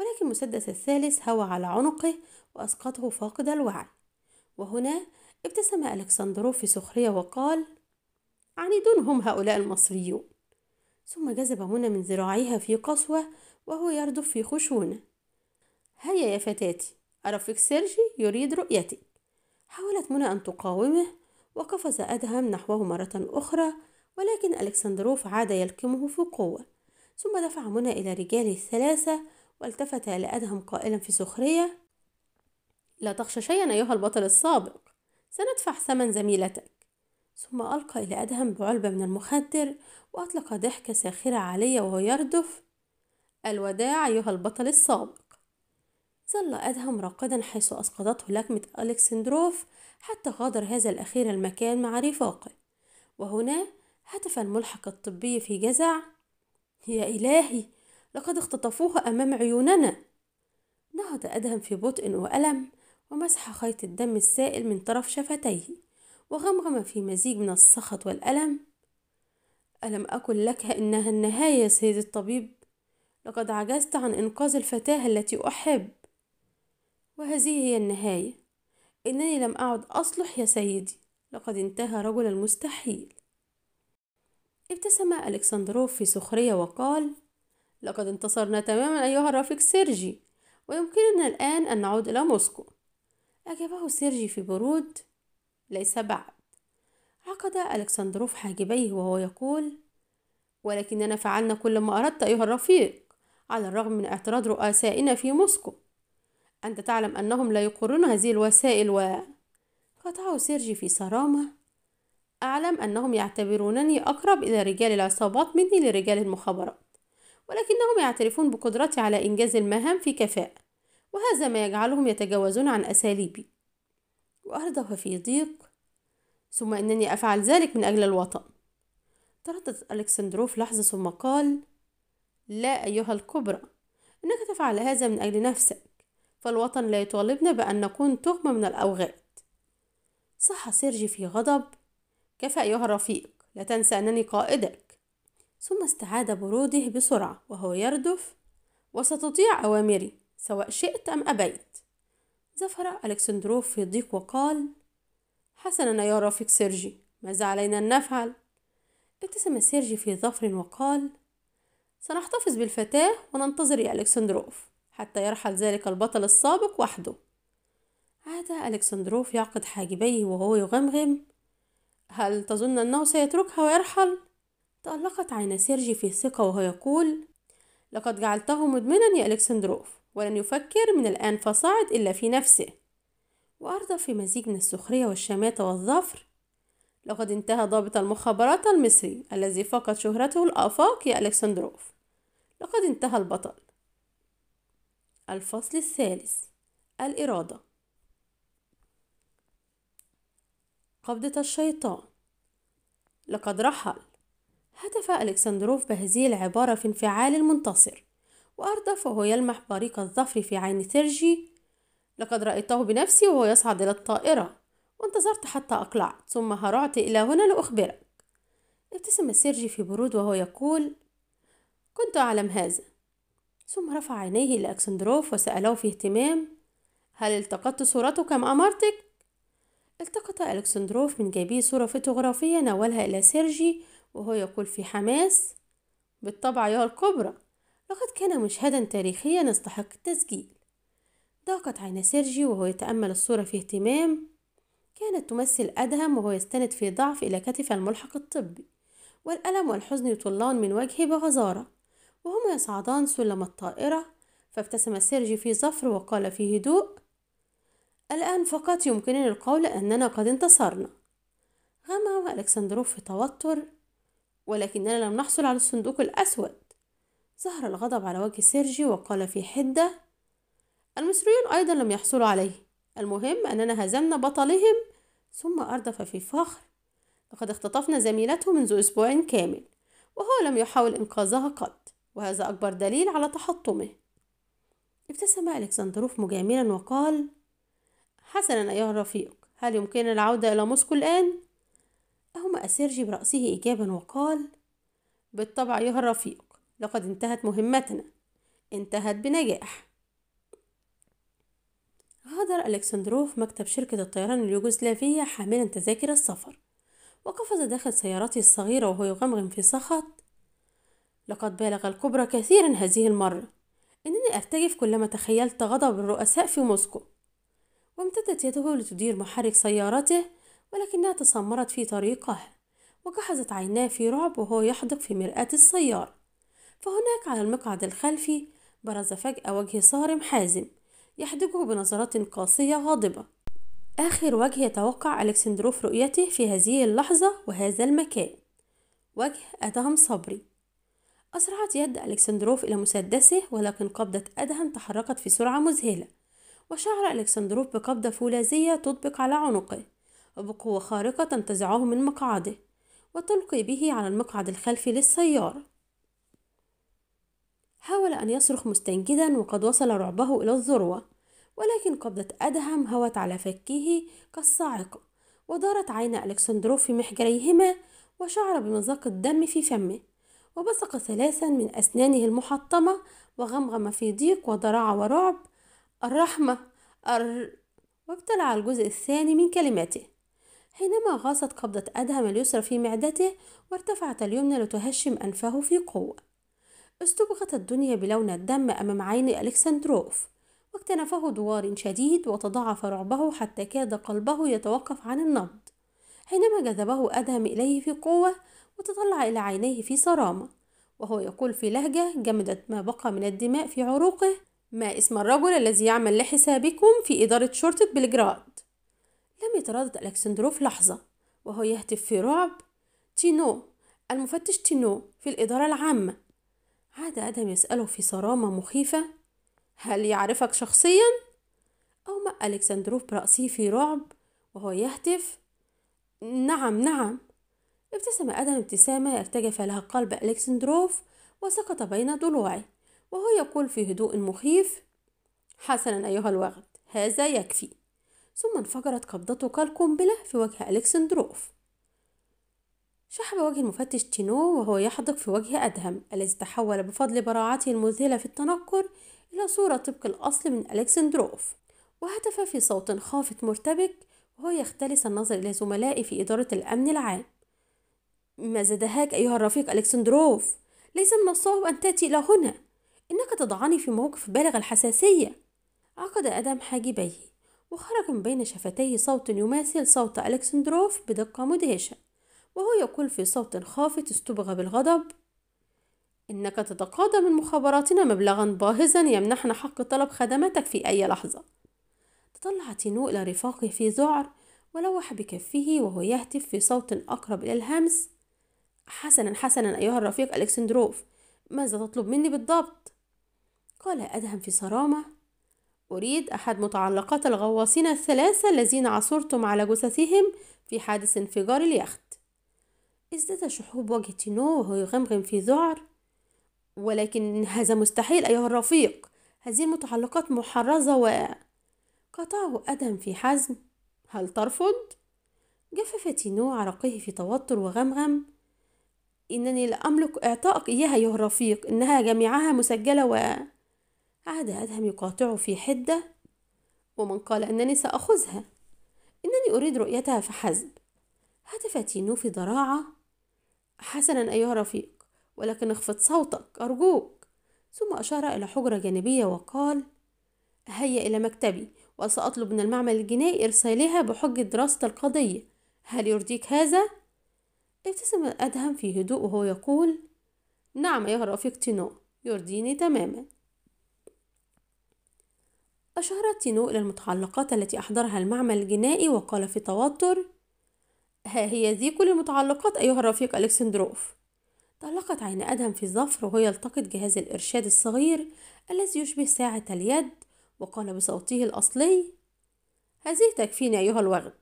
ولكن مسدس الثالث هوى على عنقه وأسقطه فاقد الوعي وهنا ابتسم ألكسندرو في سخرية وقال عنيدون هم هؤلاء المصريون ثم جذب منى من ذراعيها في قسوة وهو يردف في خشونة هيا يا فتاتي أرفق سيرجي يريد رؤيتك حاولت منى أن تقاومه وقفز أدهم نحوه مرة أخرى ولكن ألكسندروف عاد يلكمه في قوة ثم دفع منى إلى رجاله الثلاثة والتفت إلى أدهم قائلا في سخرية لا تخشى شيئا أيها البطل السابق سندفع ثمن زميلتك ثم ألقى إلى أدهم بعلبة من المخدر وأطلق ضحكة ساخرة علي وهو يردف الوداع أيها البطل السابق ظل أدهم راقدا حيث أسقطته لكمة ألكسندروف حتى غادر هذا الأخير المكان مع رفاقه وهنا هتف الملحق الطبي في جزع يا إلهي لقد اختطفوها أمام عيوننا نهض أدهم في بطء وألم ومسح خيط الدم السائل من طرف شفتيه وغمغم في مزيج من السخط والألم ألم أقل لك إنها النهاية يا سيد الطبيب لقد عجزت عن إنقاذ الفتاة التي أحب وهذه هي النهاية إنني لم أعد أصلح يا سيدي لقد انتهى رجل المستحيل ابتسم ألكسندروف في سخرية وقال لقد انتصرنا تماما أيها الرفيق سيرجي ويمكننا الآن أن نعود إلى موسكو أجابه سيرجي في برود ليس بعد عقد ألكسندروف حاجبيه وهو يقول ولكننا فعلنا كل ما أردت أيها الرفيق على الرغم من اعتراض رؤسائنا في موسكو أنت تعلم أنهم لا يقرون هذه الوسائل و... قطعه سيرجي في صرامة أعلم أنهم يعتبرونني أقرب إلى رجال العصابات مني لرجال المخابرات ولكنهم يعترفون بقدرتي على إنجاز المهام في كفاءة وهذا ما يجعلهم يتجاوزون عن أساليبي وأردف في ضيق ثم إنني أفعل ذلك من أجل الوطن تردد ألكسندروف لحظة ثم قال لا أيها الكبرى إنك تفعل هذا من أجل نفسك فالوطن لا يطالبنا بأن نكون تهمة من الأوغاد صح سيرجي في غضب كفى أيها الرفيق لا تنسى أنني قائدك ثم استعاد بروده بسرعة وهو يردف وستطيع أوامري سواء شئت أم أبيت زفر ألكسندروف في ضيق وقال حسنا يا رفيق سيرجي ماذا علينا أن نفعل؟ ابتسم سيرجي في ظفر وقال سنحتفظ بالفتاة وننتظر يا ألكسندروف حتى يرحل ذلك البطل السابق وحده عاد ألكسندروف يعقد حاجبيه وهو يغمغم هل تظن أنه سيتركها ويرحل؟ تألقت عين سيرجي في ثقة وهو يقول لقد جعلته مدمنا يا ألكسندروف ولن يفكر من الآن فصاعد إلا في نفسه وأرضى في مزيج من السخرية والشماتة والظفر لقد انتهى ضابط المخابرات المصري الذي فقد شهرته الآفاق يا ألكسندروف لقد انتهى البطل الفصل الثالث الإرادة قبضة الشيطان لقد رحل هتف ألكسندروف بهذه العبارة في انفعال المنتصر وأردف وهو يلمح بريق الظفر في عين ترجي لقد رأيته بنفسي وهو يصعد إلى الطائرة وانتظرت حتى أقلعت ثم هرعت إلى هنا لأخبرك ابتسم سيرجي في برود وهو يقول كنت أعلم هذا ثم رفع عينيه إلى وسأله في اهتمام هل التقطت صورته كما أمرتك؟ التقط ألكسندروف من جيبه صورة فوتوغرافية ناولها إلى سيرجي وهو يقول في حماس بالطبع يا الكبرى لقد كان مشهدا تاريخيا يستحق التسجيل ضاقت عين سيرجي وهو يتأمل الصورة في اهتمام كانت تمثل أدهم وهو يستند في ضعف إلى كتف الملحق الطبي والألم والحزن يطلان من وجهه بغزارة وهما يصعدان سلم الطائرة فابتسم سيرجي في ظفر وقال في هدوء الآن فقط يمكنني القول أننا قد انتصرنا غمع وألكسندروف في توتر ولكننا لم نحصل على الصندوق الأسود ظهر الغضب على وجه سيرجي وقال في حدة المصريون أيضا لم يحصلوا عليه المهم أننا هزمنا بطلهم ثم أردف في فخر لقد اختطفنا زميلته منذ أسبوع كامل وهو لم يحاول إنقاذها قط وهذا أكبر دليل على تحطمه ابتسم ألكسندروف مجاملا وقال حسنا أيها الرفيق هل يمكننا العودة إلى موسكو الآن؟ أهم أسيرجي برأسه إيجابا وقال بالطبع أيها الرفيق لقد انتهت مهمتنا انتهت بنجاح غادر ألكسندروف مكتب شركة الطيران اليوغوسلافية حاملا تذاكر السفر وقفز داخل سيارته الصغيرة وهو يغمغم في سخط لقد بالغ الكبرى كثيرا هذه المرة إنني أرتجف كلما تخيلت غضب الرؤساء في موسكو وامتدت يده لتدير محرك سيارته ولكنها تسمرت في طريقه وجحزت عيناه في رعب وهو يحدق في مرآة السيارة فهناك على المقعد الخلفي برز فجأة وجه صارم حازم يحدقه بنظرات قاسية غاضبة آخر وجه يتوقع ألكسندروف رؤيته في هذه اللحظة وهذا المكان وجه أدهم صبري أسرعت يد ألكسندروف إلى مسدسه ولكن قبضة أدهم تحركت في سرعة مذهلة وشعر ألكسندروف بقبضة فولاذية تطبق على عنقه وبقوة خارقة تنتزعه من مقعده وتلقي به على المقعد الخلفي للسيارة حاول أن يصرخ مستنجدا وقد وصل رعبه إلى الذروة ولكن قبضة أدهم هوت على فكه كالصاعقة ودارت عين ألكسندروف في محجريهما وشعر بمذاق الدم في فمه وبصق ثلاثا من أسنانه المحطمة وغمغم في ضيق وضراعة ورعب الرحمة الر... وابتلع الجزء الثاني من كلماته حينما غاصت قبضة أدهم اليسرى في معدته وارتفعت اليمنى لتهشم أنفه في قوة استبغت الدنيا بلون الدم أمام عين ألكسندروف واكتنفه دوار شديد وتضاعف رعبه حتى كاد قلبه يتوقف عن النبض حينما جذبه أدهم إليه في قوة وتطلع إلى عينيه في صرامة وهو يقول في لهجة جمدت ما بقى من الدماء في عروقه ما اسم الرجل الذي يعمل لحسابكم في إدارة شرطة بلجراد؟ لم يتردد ألكسندروف لحظة وهو يهتف في رعب تينو المفتش تينو في الإدارة العامة عاد آدم يسأله في صرامة مخيفة هل يعرفك شخصيا؟ أومأ ألكسندروف برأسه في رعب وهو يهتف نعم نعم ابتسم آدم ابتسامة ارتجف لها قلب ألكسندروف وسقط بين ضلوعه وهو يقول في هدوء مخيف حسنا أيها الوغد هذا يكفي ثم انفجرت قبضته كالقنبلة في وجه ألكسندروف شحب وجه المفتش تينو وهو يحدق في وجه أدهم الذي تحول بفضل براعته المذهلة في التنكر إلى صورة طبق الأصل من ألكسندروف وهتف في صوت خافت مرتبك وهو يختلس النظر إلى زملائه في إدارة الأمن العام ما دهاك أيها الرفيق ألكسندروف ليس من الصعب أن تأتي إلى هنا إنك تضعني في موقف بالغ الحساسية عقد آدم حاجبيه وخرج من بين شفتيه صوت يماثل صوت ألكسندروف بدقة مدهشة وهو يقول في صوت خافت استبغى بالغضب إنك تتقاضى من مخابراتنا مبلغا باهظا يمنحنا حق طلب خدماتك في أي لحظة تطلع تينو إلى رفاقه في ذعر ولوح بكفه وهو يهتف في صوت أقرب إلى الهمس حسنا حسنا أيها الرفيق ألكسندروف ماذا تطلب مني بالضبط؟ قال أدهم في صرامة أريد أحد متعلقات الغواصين الثلاثة الذين عثرتم على جثثهم في حادث انفجار اليخت ازداد شحوب وجه تينو وهو يغمغم في ذعر ولكن هذا مستحيل أيها الرفيق هذه المتعلقات محرزة و قطعه أدهم في حزم هل ترفض؟ جفف تينو عرقه في توتر وغمغم إنني لا أملك إعطائك إياها يا رفيق إنها جميعها مسجلة و عاد أدهم يقاطعه في حدة ومن قال أنني سأخذها إنني أريد رؤيتها فحسب هتف تينو في ضراعة حسنا أيها رفيق ولكن اخفض صوتك أرجوك ثم أشار إلى حجرة جانبية وقال هيا إلى مكتبي وسأطلب من المعمل الجنائي إرسالها بحجة دراسة القضية هل يرضيك هذا؟ ابتسم أدهم في هدوء وهو يقول نعم أيها رفيق تينو يرضيني تماما أشار تينو إلى المتعلقات التي أحضرها المعمل الجنائي وقال في توتر ها هي ذي كل المتعلقات أيها الرفيق ألكسندروف تعلقت عين أدهم في الظفر وهو يلتقط جهاز الإرشاد الصغير الذي يشبه ساعة اليد وقال بصوته الأصلي هذه تكفيني أيها الوغد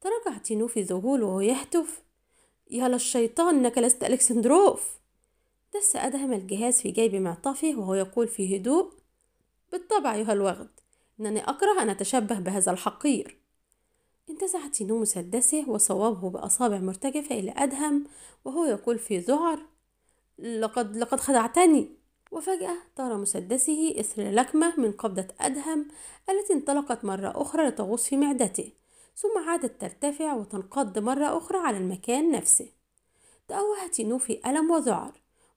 تراجع تينو في ذهول وهو يهتف يا للشيطان إنك لست ألكسندروف دس أدهم الجهاز في جيب معطفه وهو يقول في هدوء بالطبع يا الوغد إنني أكره أن أتشبه بهذا الحقير انتزعت تينو مسدسه وصوبه بأصابع مرتجفة إلى أدهم وهو يقول في ذعر لقد لقد خدعتني وفجأة طار مسدسه إثر لكمة من قبضة أدهم التي انطلقت مرة أخرى لتغوص في معدته ثم عادت ترتفع وتنقض مرة أخرى على المكان نفسه تأوهت نوفي ألم وذعر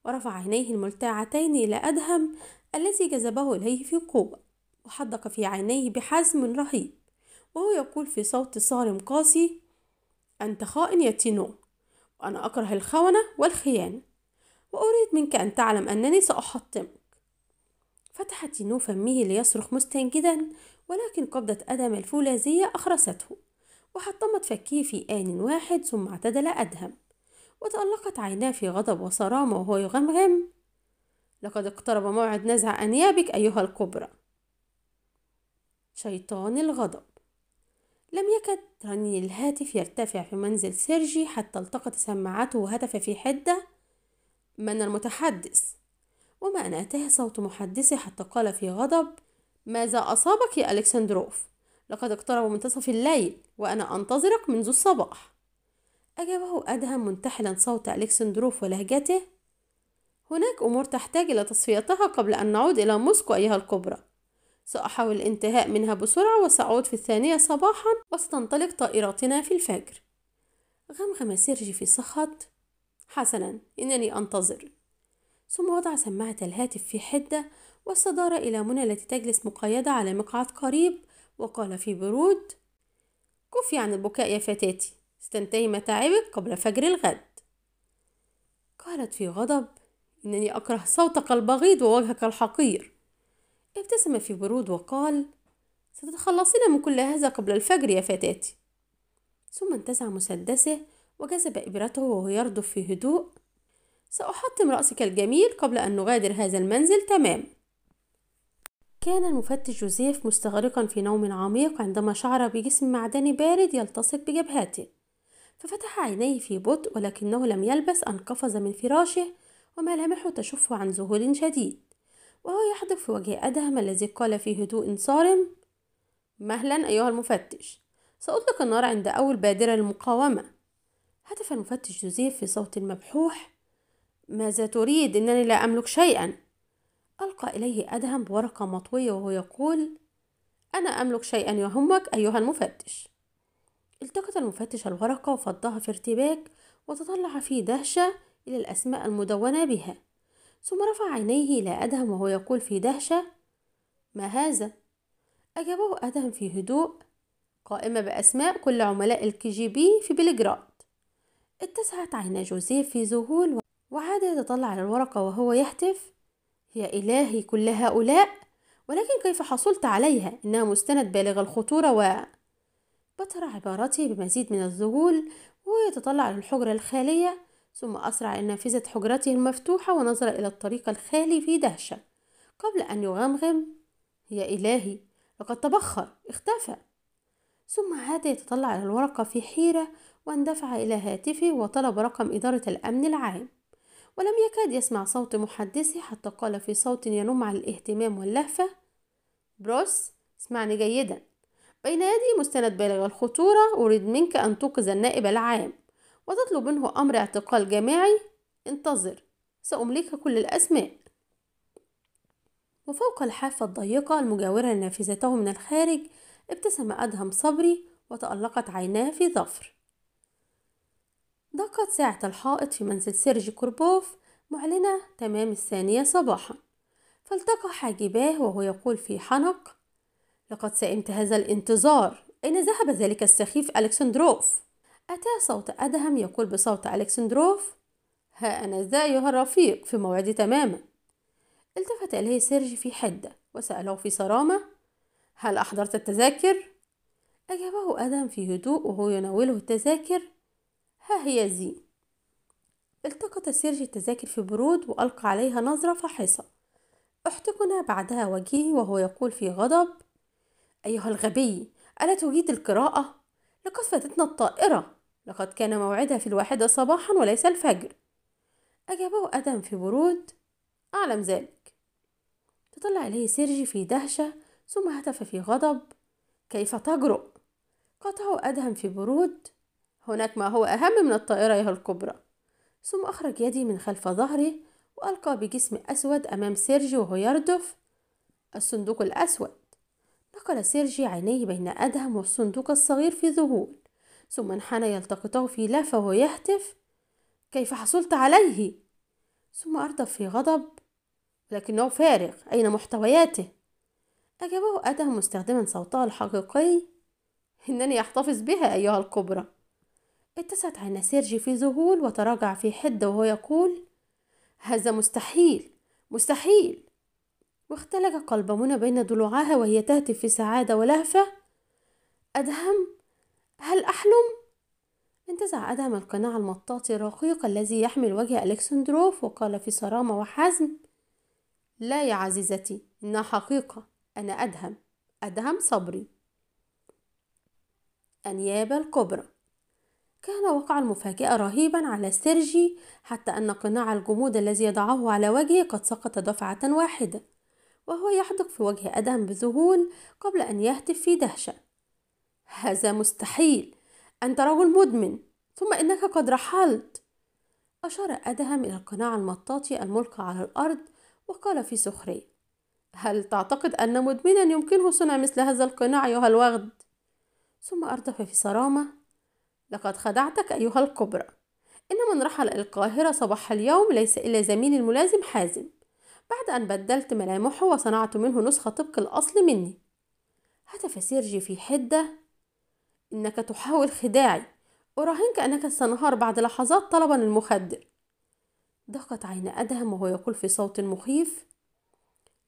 ورفع عينيه الملتعتين إلى أدهم الذي جذبه إليه في قوة وحدق في عينيه بحزم رهيب وهو يقول في صوت صارم قاسي أنت خائن يا تينو وأنا أكره الخونة والخيانة وأريد منك أن تعلم أنني سأحطمك فتح تينو فمه ليصرخ مستنجدا ولكن قبضة أدم الفولاذية أخرسته وحطمت فكيه في آن واحد ثم اعتدل أدهم وتألقت عيناه في غضب وصرامة وهو يغمغم لقد اقترب موعد نزع أنيابك أيها الكبرى شيطان الغضب لم يكد رني الهاتف يرتفع في منزل سيرجي حتى التقط سماعته وهتف في حدة من المتحدث وما أن أتاه صوت محدثه حتى قال في غضب ماذا أصابك يا ألكسندروف لقد اقترب منتصف الليل وأنا أنتظرك منذ الصباح أجابه أدهم منتحلا صوت ألكسندروف ولهجته هناك أمور تحتاج إلى تصفيتها قبل أن نعود إلى موسكو أيها الكبرى سأحاول الانتهاء منها بسرعة وسأعود في الثانية صباحا وستنطلق طائرتنا في الفجر غمغم سيرجي في سخط حسنا إنني أنتظر ثم وضع سماعة الهاتف في حدة واستدار إلى منى التي تجلس مقيدة على مقعد قريب وقال في برود كفي يعني عن البكاء يا فتاتي استنتهي متاعبك قبل فجر الغد قالت في غضب إنني أكره صوتك البغيض ووجهك الحقير ابتسم في برود وقال ستتخلصين من كل هذا قبل الفجر يا فتاتي ثم انتزع مسدسه وجذب إبرته وهو يردف في هدوء سأحطم رأسك الجميل قبل أن نغادر هذا المنزل تمام كان المفتش جوزيف مستغرقا في نوم عميق عندما شعر بجسم معدني بارد يلتصق بجبهته ففتح عينيه في بطء ولكنه لم يلبس أن قفز من فراشه وملامحه تشف عن ذهول شديد وهو يحدق في وجه أدهم الذي قال في هدوء صارم مهلا أيها المفتش سأطلق النار عند أول بادرة للمقاومة هتف المفتش جوزيف في صوت مبحوح ماذا تريد إنني لا أملك شيئا ألقى إليه أدهم بورقة مطوية وهو يقول أنا أملك شيئا يهمك أيها المفتش التقط المفتش الورقة وفضها في ارتباك وتطلع في دهشة إلى الأسماء المدونة بها ثم رفع عينيه إلى أدهم وهو يقول في دهشة ما هذا؟ أجابه أدهم في هدوء قائمة بأسماء كل عملاء الكي جي بي في بلجراد اتسعت عينا جوزيف في ذهول وعاد يتطلع على الورقة وهو يهتف يا إلهي كل هؤلاء ولكن كيف حصلت عليها إنها مستند بالغ الخطورة و بتر عبارته بمزيد من الذهول وهو يتطلع للحجرة الخالية ثم أسرع إلى نافذة حجرته المفتوحة ونظر إلى الطريق الخالي في دهشة قبل أن يغمغم يا إلهي لقد تبخر اختفى ثم عاد يتطلع إلى الورقة في حيرة واندفع إلى هاتفه وطلب رقم إدارة الأمن العام ولم يكاد يسمع صوت محدثي حتى قال في صوت ينم على الاهتمام واللهفة بروس اسمعني جيدا بين يدي مستند بالغ الخطورة أريد منك أن توقظ النائب العام وتطلب منه أمر اعتقال جماعي انتظر سأمليك كل الأسماء وفوق الحافة الضيقة المجاورة لنافذته من الخارج ابتسم أدهم صبري وتألقت عيناه في ظفر دقت ساعة الحائط في منزل سيرجي كوربوف معلنة تمام الثانية صباحا فالتقى حاجباه وهو يقول في حنق لقد سئمت هذا الانتظار أين ذهب ذلك السخيف ألكسندروف؟ أتى صوت أدهم يقول بصوت ألكسندروف ها أنا ذا أيها الرفيق في موعدي تماما التفت إليه سيرجي في حدة وسأله في صرامة هل أحضرت التذاكر؟ أجابه أدهم في هدوء وهو يناوله التذاكر هي زي التقط سيرج التذاكر في برود وألقى عليها نظرة فاحصة احتقن بعدها وجهه وهو يقول في غضب أيها الغبي ألا تريد القراءة؟ لقد فاتتنا الطائرة لقد كان موعدها في الواحدة صباحا وليس الفجر أجابه أدم في برود أعلم ذلك تطلع إليه سيرجي في دهشة ثم هتف في غضب كيف تجرؤ قطعه أدهم في برود هناك ما هو أهم من الطائرة يا الكبرى ثم أخرج يدي من خلف ظهري وألقى بجسم أسود أمام سيرجي وهو يردف الصندوق الأسود نقل سيرجي عينيه بين أدهم والصندوق الصغير في ذهول ثم انحنى يلتقطه في لافة وهو يهتف كيف حصلت عليه ثم أردف في غضب لكنه فارغ أين محتوياته أجابه أدهم مستخدما صوتها الحقيقي إنني أحتفظ بها أيها الكبرى اتسعت عينا سيرجي في ذهول وتراجع في حدة وهو يقول هذا مستحيل مستحيل واختلج قلب منى بين ضلوعها وهي تهتف في سعادة ولهفة أدهم هل أحلم؟ انتزع أدهم القناع المطاطي الرقيق الذي يحمل وجه ألكسندروف وقال في صرامة وحزم لا يا عزيزتي إنها حقيقة أنا أدهم أدهم صبري النيابة الكبرى كان وقع المفاجأة رهيبا على سيرجي حتى أن قناع الجمود الذي يضعه على وجهه قد سقط دفعة واحدة وهو يحدق في وجه أدهم بذهول قبل أن يهتف في دهشة هذا مستحيل أنت رجل مدمن ثم إنك قد رحلت أشار أدهم إلى القناع المطاطي الملقى على الأرض وقال في سخرية هل تعتقد أن مدمنا يمكنه صنع مثل هذا القناع أيها الوغد؟ ثم أردف في صرامة لقد خدعتك أيها الكبرى إن من رحل القاهرة صباح اليوم ليس إلا زميلي الملازم حازم بعد أن بدلت ملامحه وصنعت منه نسخة طبق الأصل مني هتف سيرجي في حدة إنك تحاول خداعي أراهنك أنك سنهار بعد لحظات طلبا المخدر ضاقت عين أدهم وهو يقول في صوت مخيف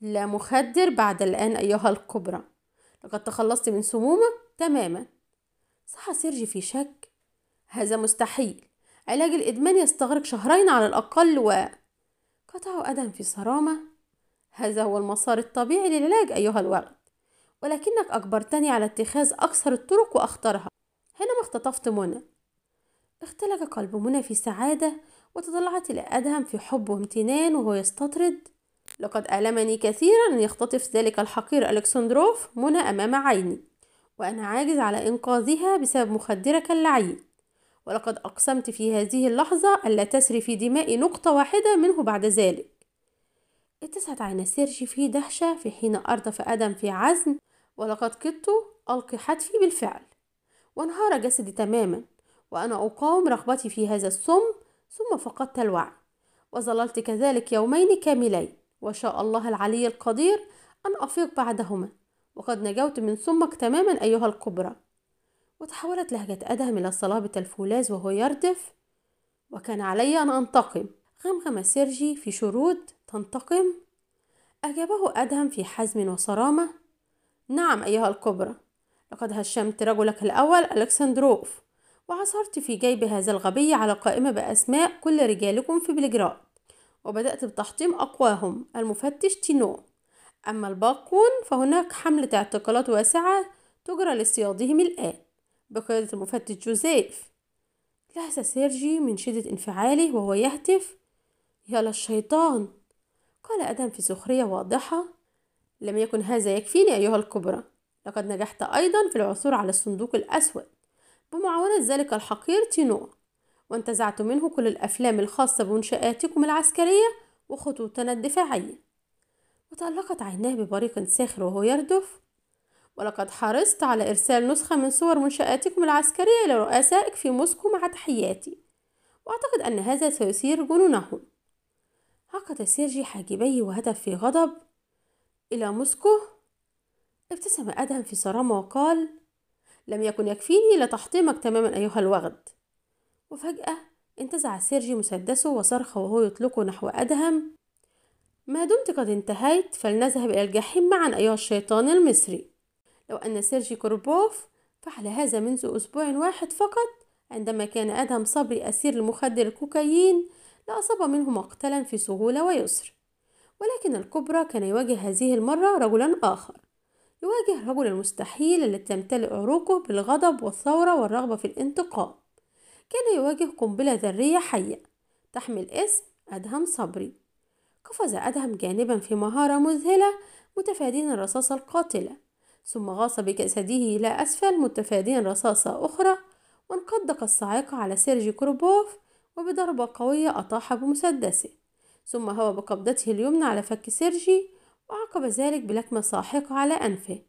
لا مخدر بعد الآن أيها الكبرى لقد تخلصت من سمومك تماما صح سيرجي في شك هذا مستحيل علاج الإدمان يستغرق شهرين على الأقل و وقطع أدم في صرامة هذا هو المسار الطبيعي للعلاج أيها الولد ولكنك أجبرتني على اتخاذ أكثر الطرق وأخطرها هنا ما اختطفت منى اختلج قلب منى في سعادة وتطلعت إلى أدهم في حب وامتنان وهو يستطرد لقد ألمني كثيرا أن يختطف ذلك الحقير ألكسندروف منى أمام عيني وأنا عاجز على إنقاذها بسبب مخدرك اللعين ولقد أقسمت في هذه اللحظة ألا تسري في دمائي نقطة واحدة منه بعد ذلك اتسعت عين سيرجي في دهشة في حين أردف أدم في عزم ولقد كدت ألقي حتفي بالفعل وانهار جسدي تماما وأنا أقاوم رغبتي في هذا السم ثم فقدت الوعي وظللت كذلك يومين كاملين وشاء الله العلي القدير أن أفيق بعدهما وقد نجوت من سمك تماما أيها الكبرى وتحولت لهجة أدهم إلى صلابة الفولاذ وهو يردف وكان علي أن أنتقم غمغم سيرجي في شرود تنتقم أجابه أدهم في حزم وصرامة نعم أيها الكبرى لقد هشمت رجلك الأول ألكسندروف وعثرت في جيب هذا الغبي على قائمة بأسماء كل رجالكم في بلجراد وبدأت بتحطيم أقواهم المفتش تينو أما الباقون فهناك حملة اعتقالات واسعة تجرى لاصطيادهم الآن بقيادة المفتش جوزيف لحس سيرجي من شدة انفعاله وهو يهتف يا للشيطان قال أدم في سخرية واضحة لم يكن هذا يكفيني أيها الكبرى لقد نجحت أيضا في العثور على الصندوق الأسود بمعاونة ذلك الحقير تينو وانتزعت منه كل الأفلام الخاصة بمنشآتكم العسكرية وخطوطنا الدفاعية وتألقت عيناه ببريق ساخر وهو يردف ولقد حرصت على إرسال نسخة من صور منشآتكم العسكرية لرؤسائك في موسكو مع تحياتي وأعتقد أن هذا سيثير جنونهم عقد سيرجي حاجبيه وهتف في غضب إلى موسكو ابتسم أدهم في صرامة وقال لم يكن يكفيني لتحطيمك تماما أيها الوغد وفجأة انتزع سيرجي مسدسه وصرخ وهو يطلقه نحو أدهم ما دمت قد انتهيت فلنذهب إلى الجحيم معا أيها الشيطان المصري لو أن سيرجي كوربوف فعل هذا منذ أسبوع واحد فقط عندما كان أدهم صبري أسير المخدر الكوكايين لأصاب منه مقتلا في سهولة ويسر ولكن الكبرى كان يواجه هذه المرة رجلا آخر يواجه رجل المستحيل الذي تمتلئ عروقه بالغضب والثورة والرغبة في الانتقام كان يواجه قنبلة ذرية حية تحمل اسم أدهم صبري قفز أدهم جانبا في مهارة مذهلة متفادين الرصاصة القاتلة ثم غاص بجسده إلى أسفل متفاديا رصاصة أخرى وانقض الصاعقة على سيرجي كروبوف وبضربة قوية أطاح بمسدسه ثم هوى بقبضته اليمنى على فك سيرجي وعقب ذلك بلكمة ساحقة على أنفه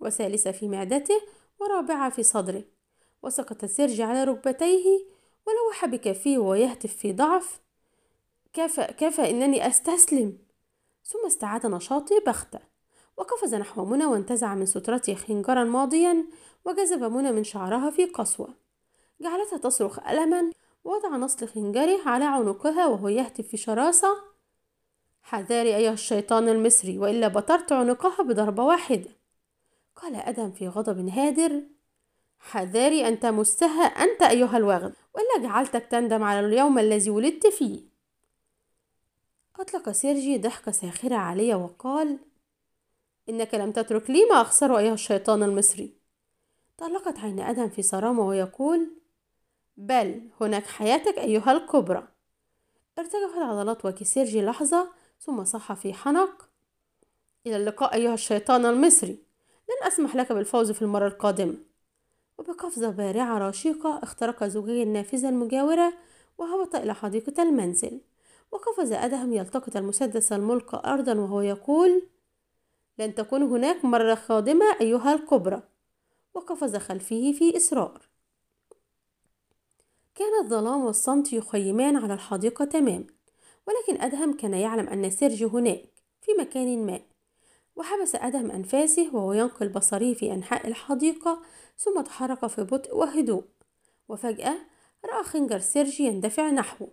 وثالثة في معدته ورابعة في صدره وسقط سيرجي على ركبتيه ولوح بكفيه ويهتف في ضعف كفى كفى إنني أستسلم ثم استعاد نشاطي بخته وقفز نحو منى وانتزع من سترته خنجرا ماضيا وجذب منى من شعرها في قسوة جعلتها تصرخ ألما ووضع نصل خنجره على عنقها وهو يهتف في شراسة حذاري أيها الشيطان المصري وإلا بطرت عنقها بضربة واحدة قال أدم في غضب هادر حذاري أن تمسها أنت أيها الوغد وإلا جعلتك تندم على اليوم الذي ولدت فيه أطلق سيرجي ضحكة ساخرة علي وقال إنك لم تترك لي ما أخسر أيها الشيطان المصري طلقت عين أدم في صرامة ويقول بل هناك حياتك أيها الكبرى ارتجفت عضلات وكسيرجي لحظة ثم صح في حنق إلى اللقاء أيها الشيطان المصري لن أسمح لك بالفوز في المرة القادمة وبقفزة بارعة رشيقة اخترق زجاج النافذة المجاورة وهبط إلى حديقة المنزل وقفز أدهم يلتقط المسدس الملقى أرضا وهو يقول لن تكون هناك مرة خادمة أيها الكبرى وقفز خلفه في إصرار كان الظلام والصمت يخيمان على الحديقة تماما ولكن أدهم كان يعلم أن سيرج هناك في مكان ما وحبس أدهم أنفاسه وهو ينقل بصره في أنحاء الحديقة ثم تحرك في بطء وهدوء وفجأة رأى خنجر سيرج يندفع نحوه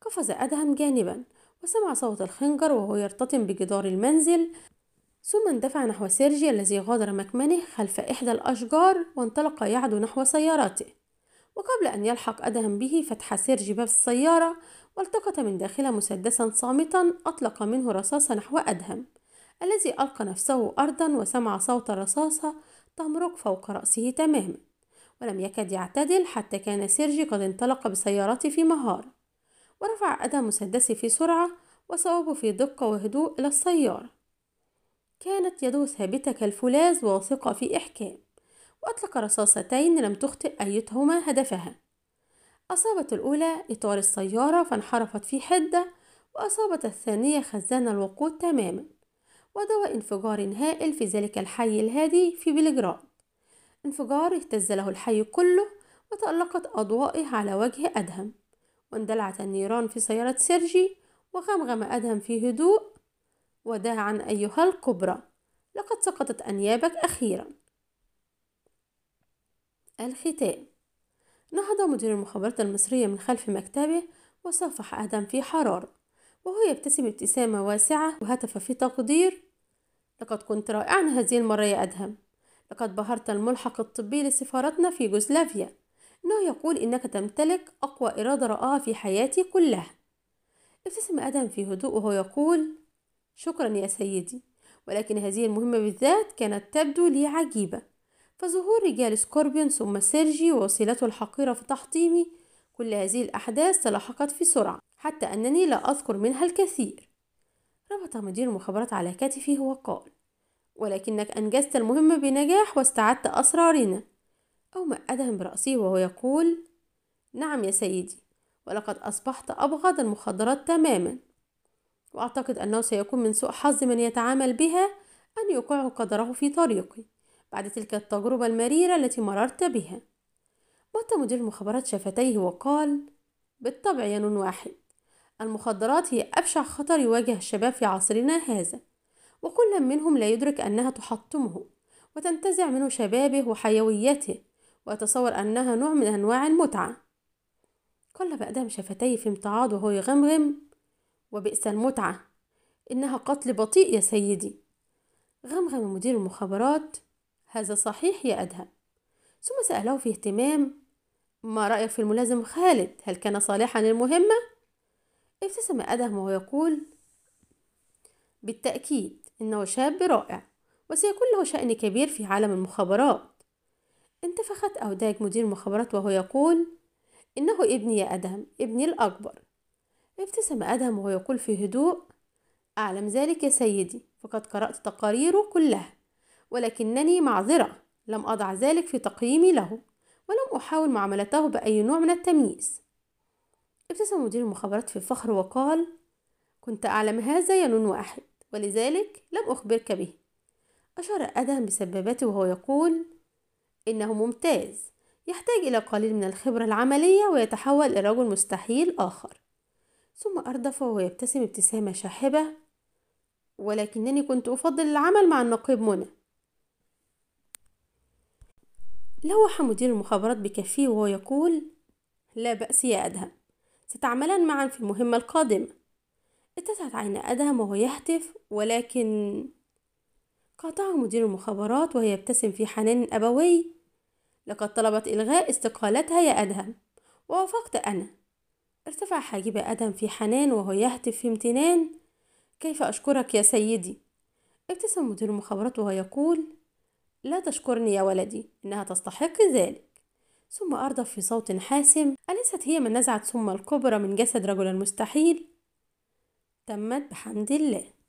قفز أدهم جانبا وسمع صوت الخنجر وهو يرتطم بجدار المنزل ثم اندفع نحو سيرجي الذي غادر مكمنه خلف إحدى الأشجار وانطلق يعدو نحو سيارته وقبل أن يلحق أدهم به فتح سيرجي باب السيارة والتقط من داخل مسدسا صامتا أطلق منه رصاصة نحو أدهم الذي ألقى نفسه أرضا وسمع صوت الرصاصة تمرق فوق رأسه تماما ولم يكد يعتدل حتى كان سيرجي قد انطلق بسيارته في مهارة ورفع أدهم مسدسه في سرعة وصوابه في دقة وهدوء إلى السيارة كانت يده ثابتة كالفولاذ واثقة في إحكام وأطلق رصاصتين لم تخطئ أيتهما هدفها أصابت الأولى إطار السيارة فانحرفت في حدة وأصابت الثانية خزان الوقود تماما ودوى انفجار هائل في ذلك الحي الهادي في بلجراد انفجار اهتز له الحي كله وتألقت أضوائه على وجه أدهم واندلعت النيران في سيارة سيرجي وغمغم أدهم في هدوء وداعا أيها الكبرى لقد سقطت أنيابك أخيرا الختام نهض مدير المخابرات المصرية من خلف مكتبه وصافح آدم في حرارة وهو يبتسم ابتسامة واسعة وهتف في تقدير لقد كنت رائعا هذه المرة يا أدهم لقد بهرت الملحق الطبي لسفارتنا في جوزلافيا إنه يقول إنك تمتلك أقوى إرادة رآها في حياتي كلها ابتسم آدم في هدوء وهو يقول شكرا يا سيدي ولكن هذه المهمة بالذات كانت تبدو لي عجيبة فظهور رجال سكوربيون ثم سيرجي ووسيلته الحقيرة في تحطيمي كل هذه الأحداث تلاحقت في سرعة حتى أنني لا أذكر منها الكثير ربط مدير المخابرات على كتفي وقال ولكنك أنجزت المهمة بنجاح واستعدت أسرارنا أو أدهم برأسه وهو يقول نعم يا سيدي ولقد أصبحت أبغض المخدرات تماما وأعتقد أنه سيكون من سوء حظ من يتعامل بها أن يقع قدره في طريقي بعد تلك التجربة المريرة التي مررت بها مط مدير المخابرات شفتيه وقال بالطبع يا نون واحد المخدرات هي أبشع خطر يواجه الشباب في عصرنا هذا وكل منهم لا يدرك أنها تحطمه وتنتزع منه شبابه وحيويته ويتصور أنها نوع من أنواع المتعة قلب أدم شفتيه في امتعاض وهو يغمغم وبئس المتعة إنها قتل بطيء يا سيدي غمغم مدير المخابرات هذا صحيح يا أدهم ثم سأله في اهتمام ما رأيك في الملازم خالد هل كان صالحا للمهمة؟ ابتسم أدهم وهو يقول بالتأكيد إنه شاب رائع وسيكون له شأن كبير في عالم المخابرات انتفخت أوداج مدير المخابرات وهو يقول إنه ابني يا أدهم ابني الأكبر ابتسم أدهم وهو يقول في هدوء أعلم ذلك يا سيدي فقد قرأت تقاريره كلها ولكنني معذرة لم أضع ذلك في تقييمي له ولم أحاول معاملته بأي نوع من التمييز ابتسم مدير المخابرات في فخر وقال كنت أعلم هذا يا نون واحد ولذلك لم أخبرك به أشار أدهم بسبابته وهو يقول إنه ممتاز يحتاج إلى قليل من الخبرة العملية ويتحول إلى رجل مستحيل آخر ثم أردف وهو يبتسم ابتسامة شاحبة ولكنني كنت أفضل العمل مع النقيب منى لوح مدير المخابرات بكفيه وهو يقول لا بأس يا أدهم ستعملان معا في المهمة القادمة اتسعت عين أدهم وهو يهتف ولكن قاطعه مدير المخابرات وهي يبتسم في حنان أبوي لقد طلبت إلغاء استقالتها يا أدهم ووافقت أنا ارتفع حاجب آدم في حنان وهو يهتف في امتنان كيف أشكرك يا سيدي ابتسم مدير المخابرات وهو يقول لا تشكرني يا ولدي إنها تستحق ذلك ثم أردف في صوت حاسم أليست هي من نزعت ثم الكبرى من جسد رجل المستحيل تمت بحمد الله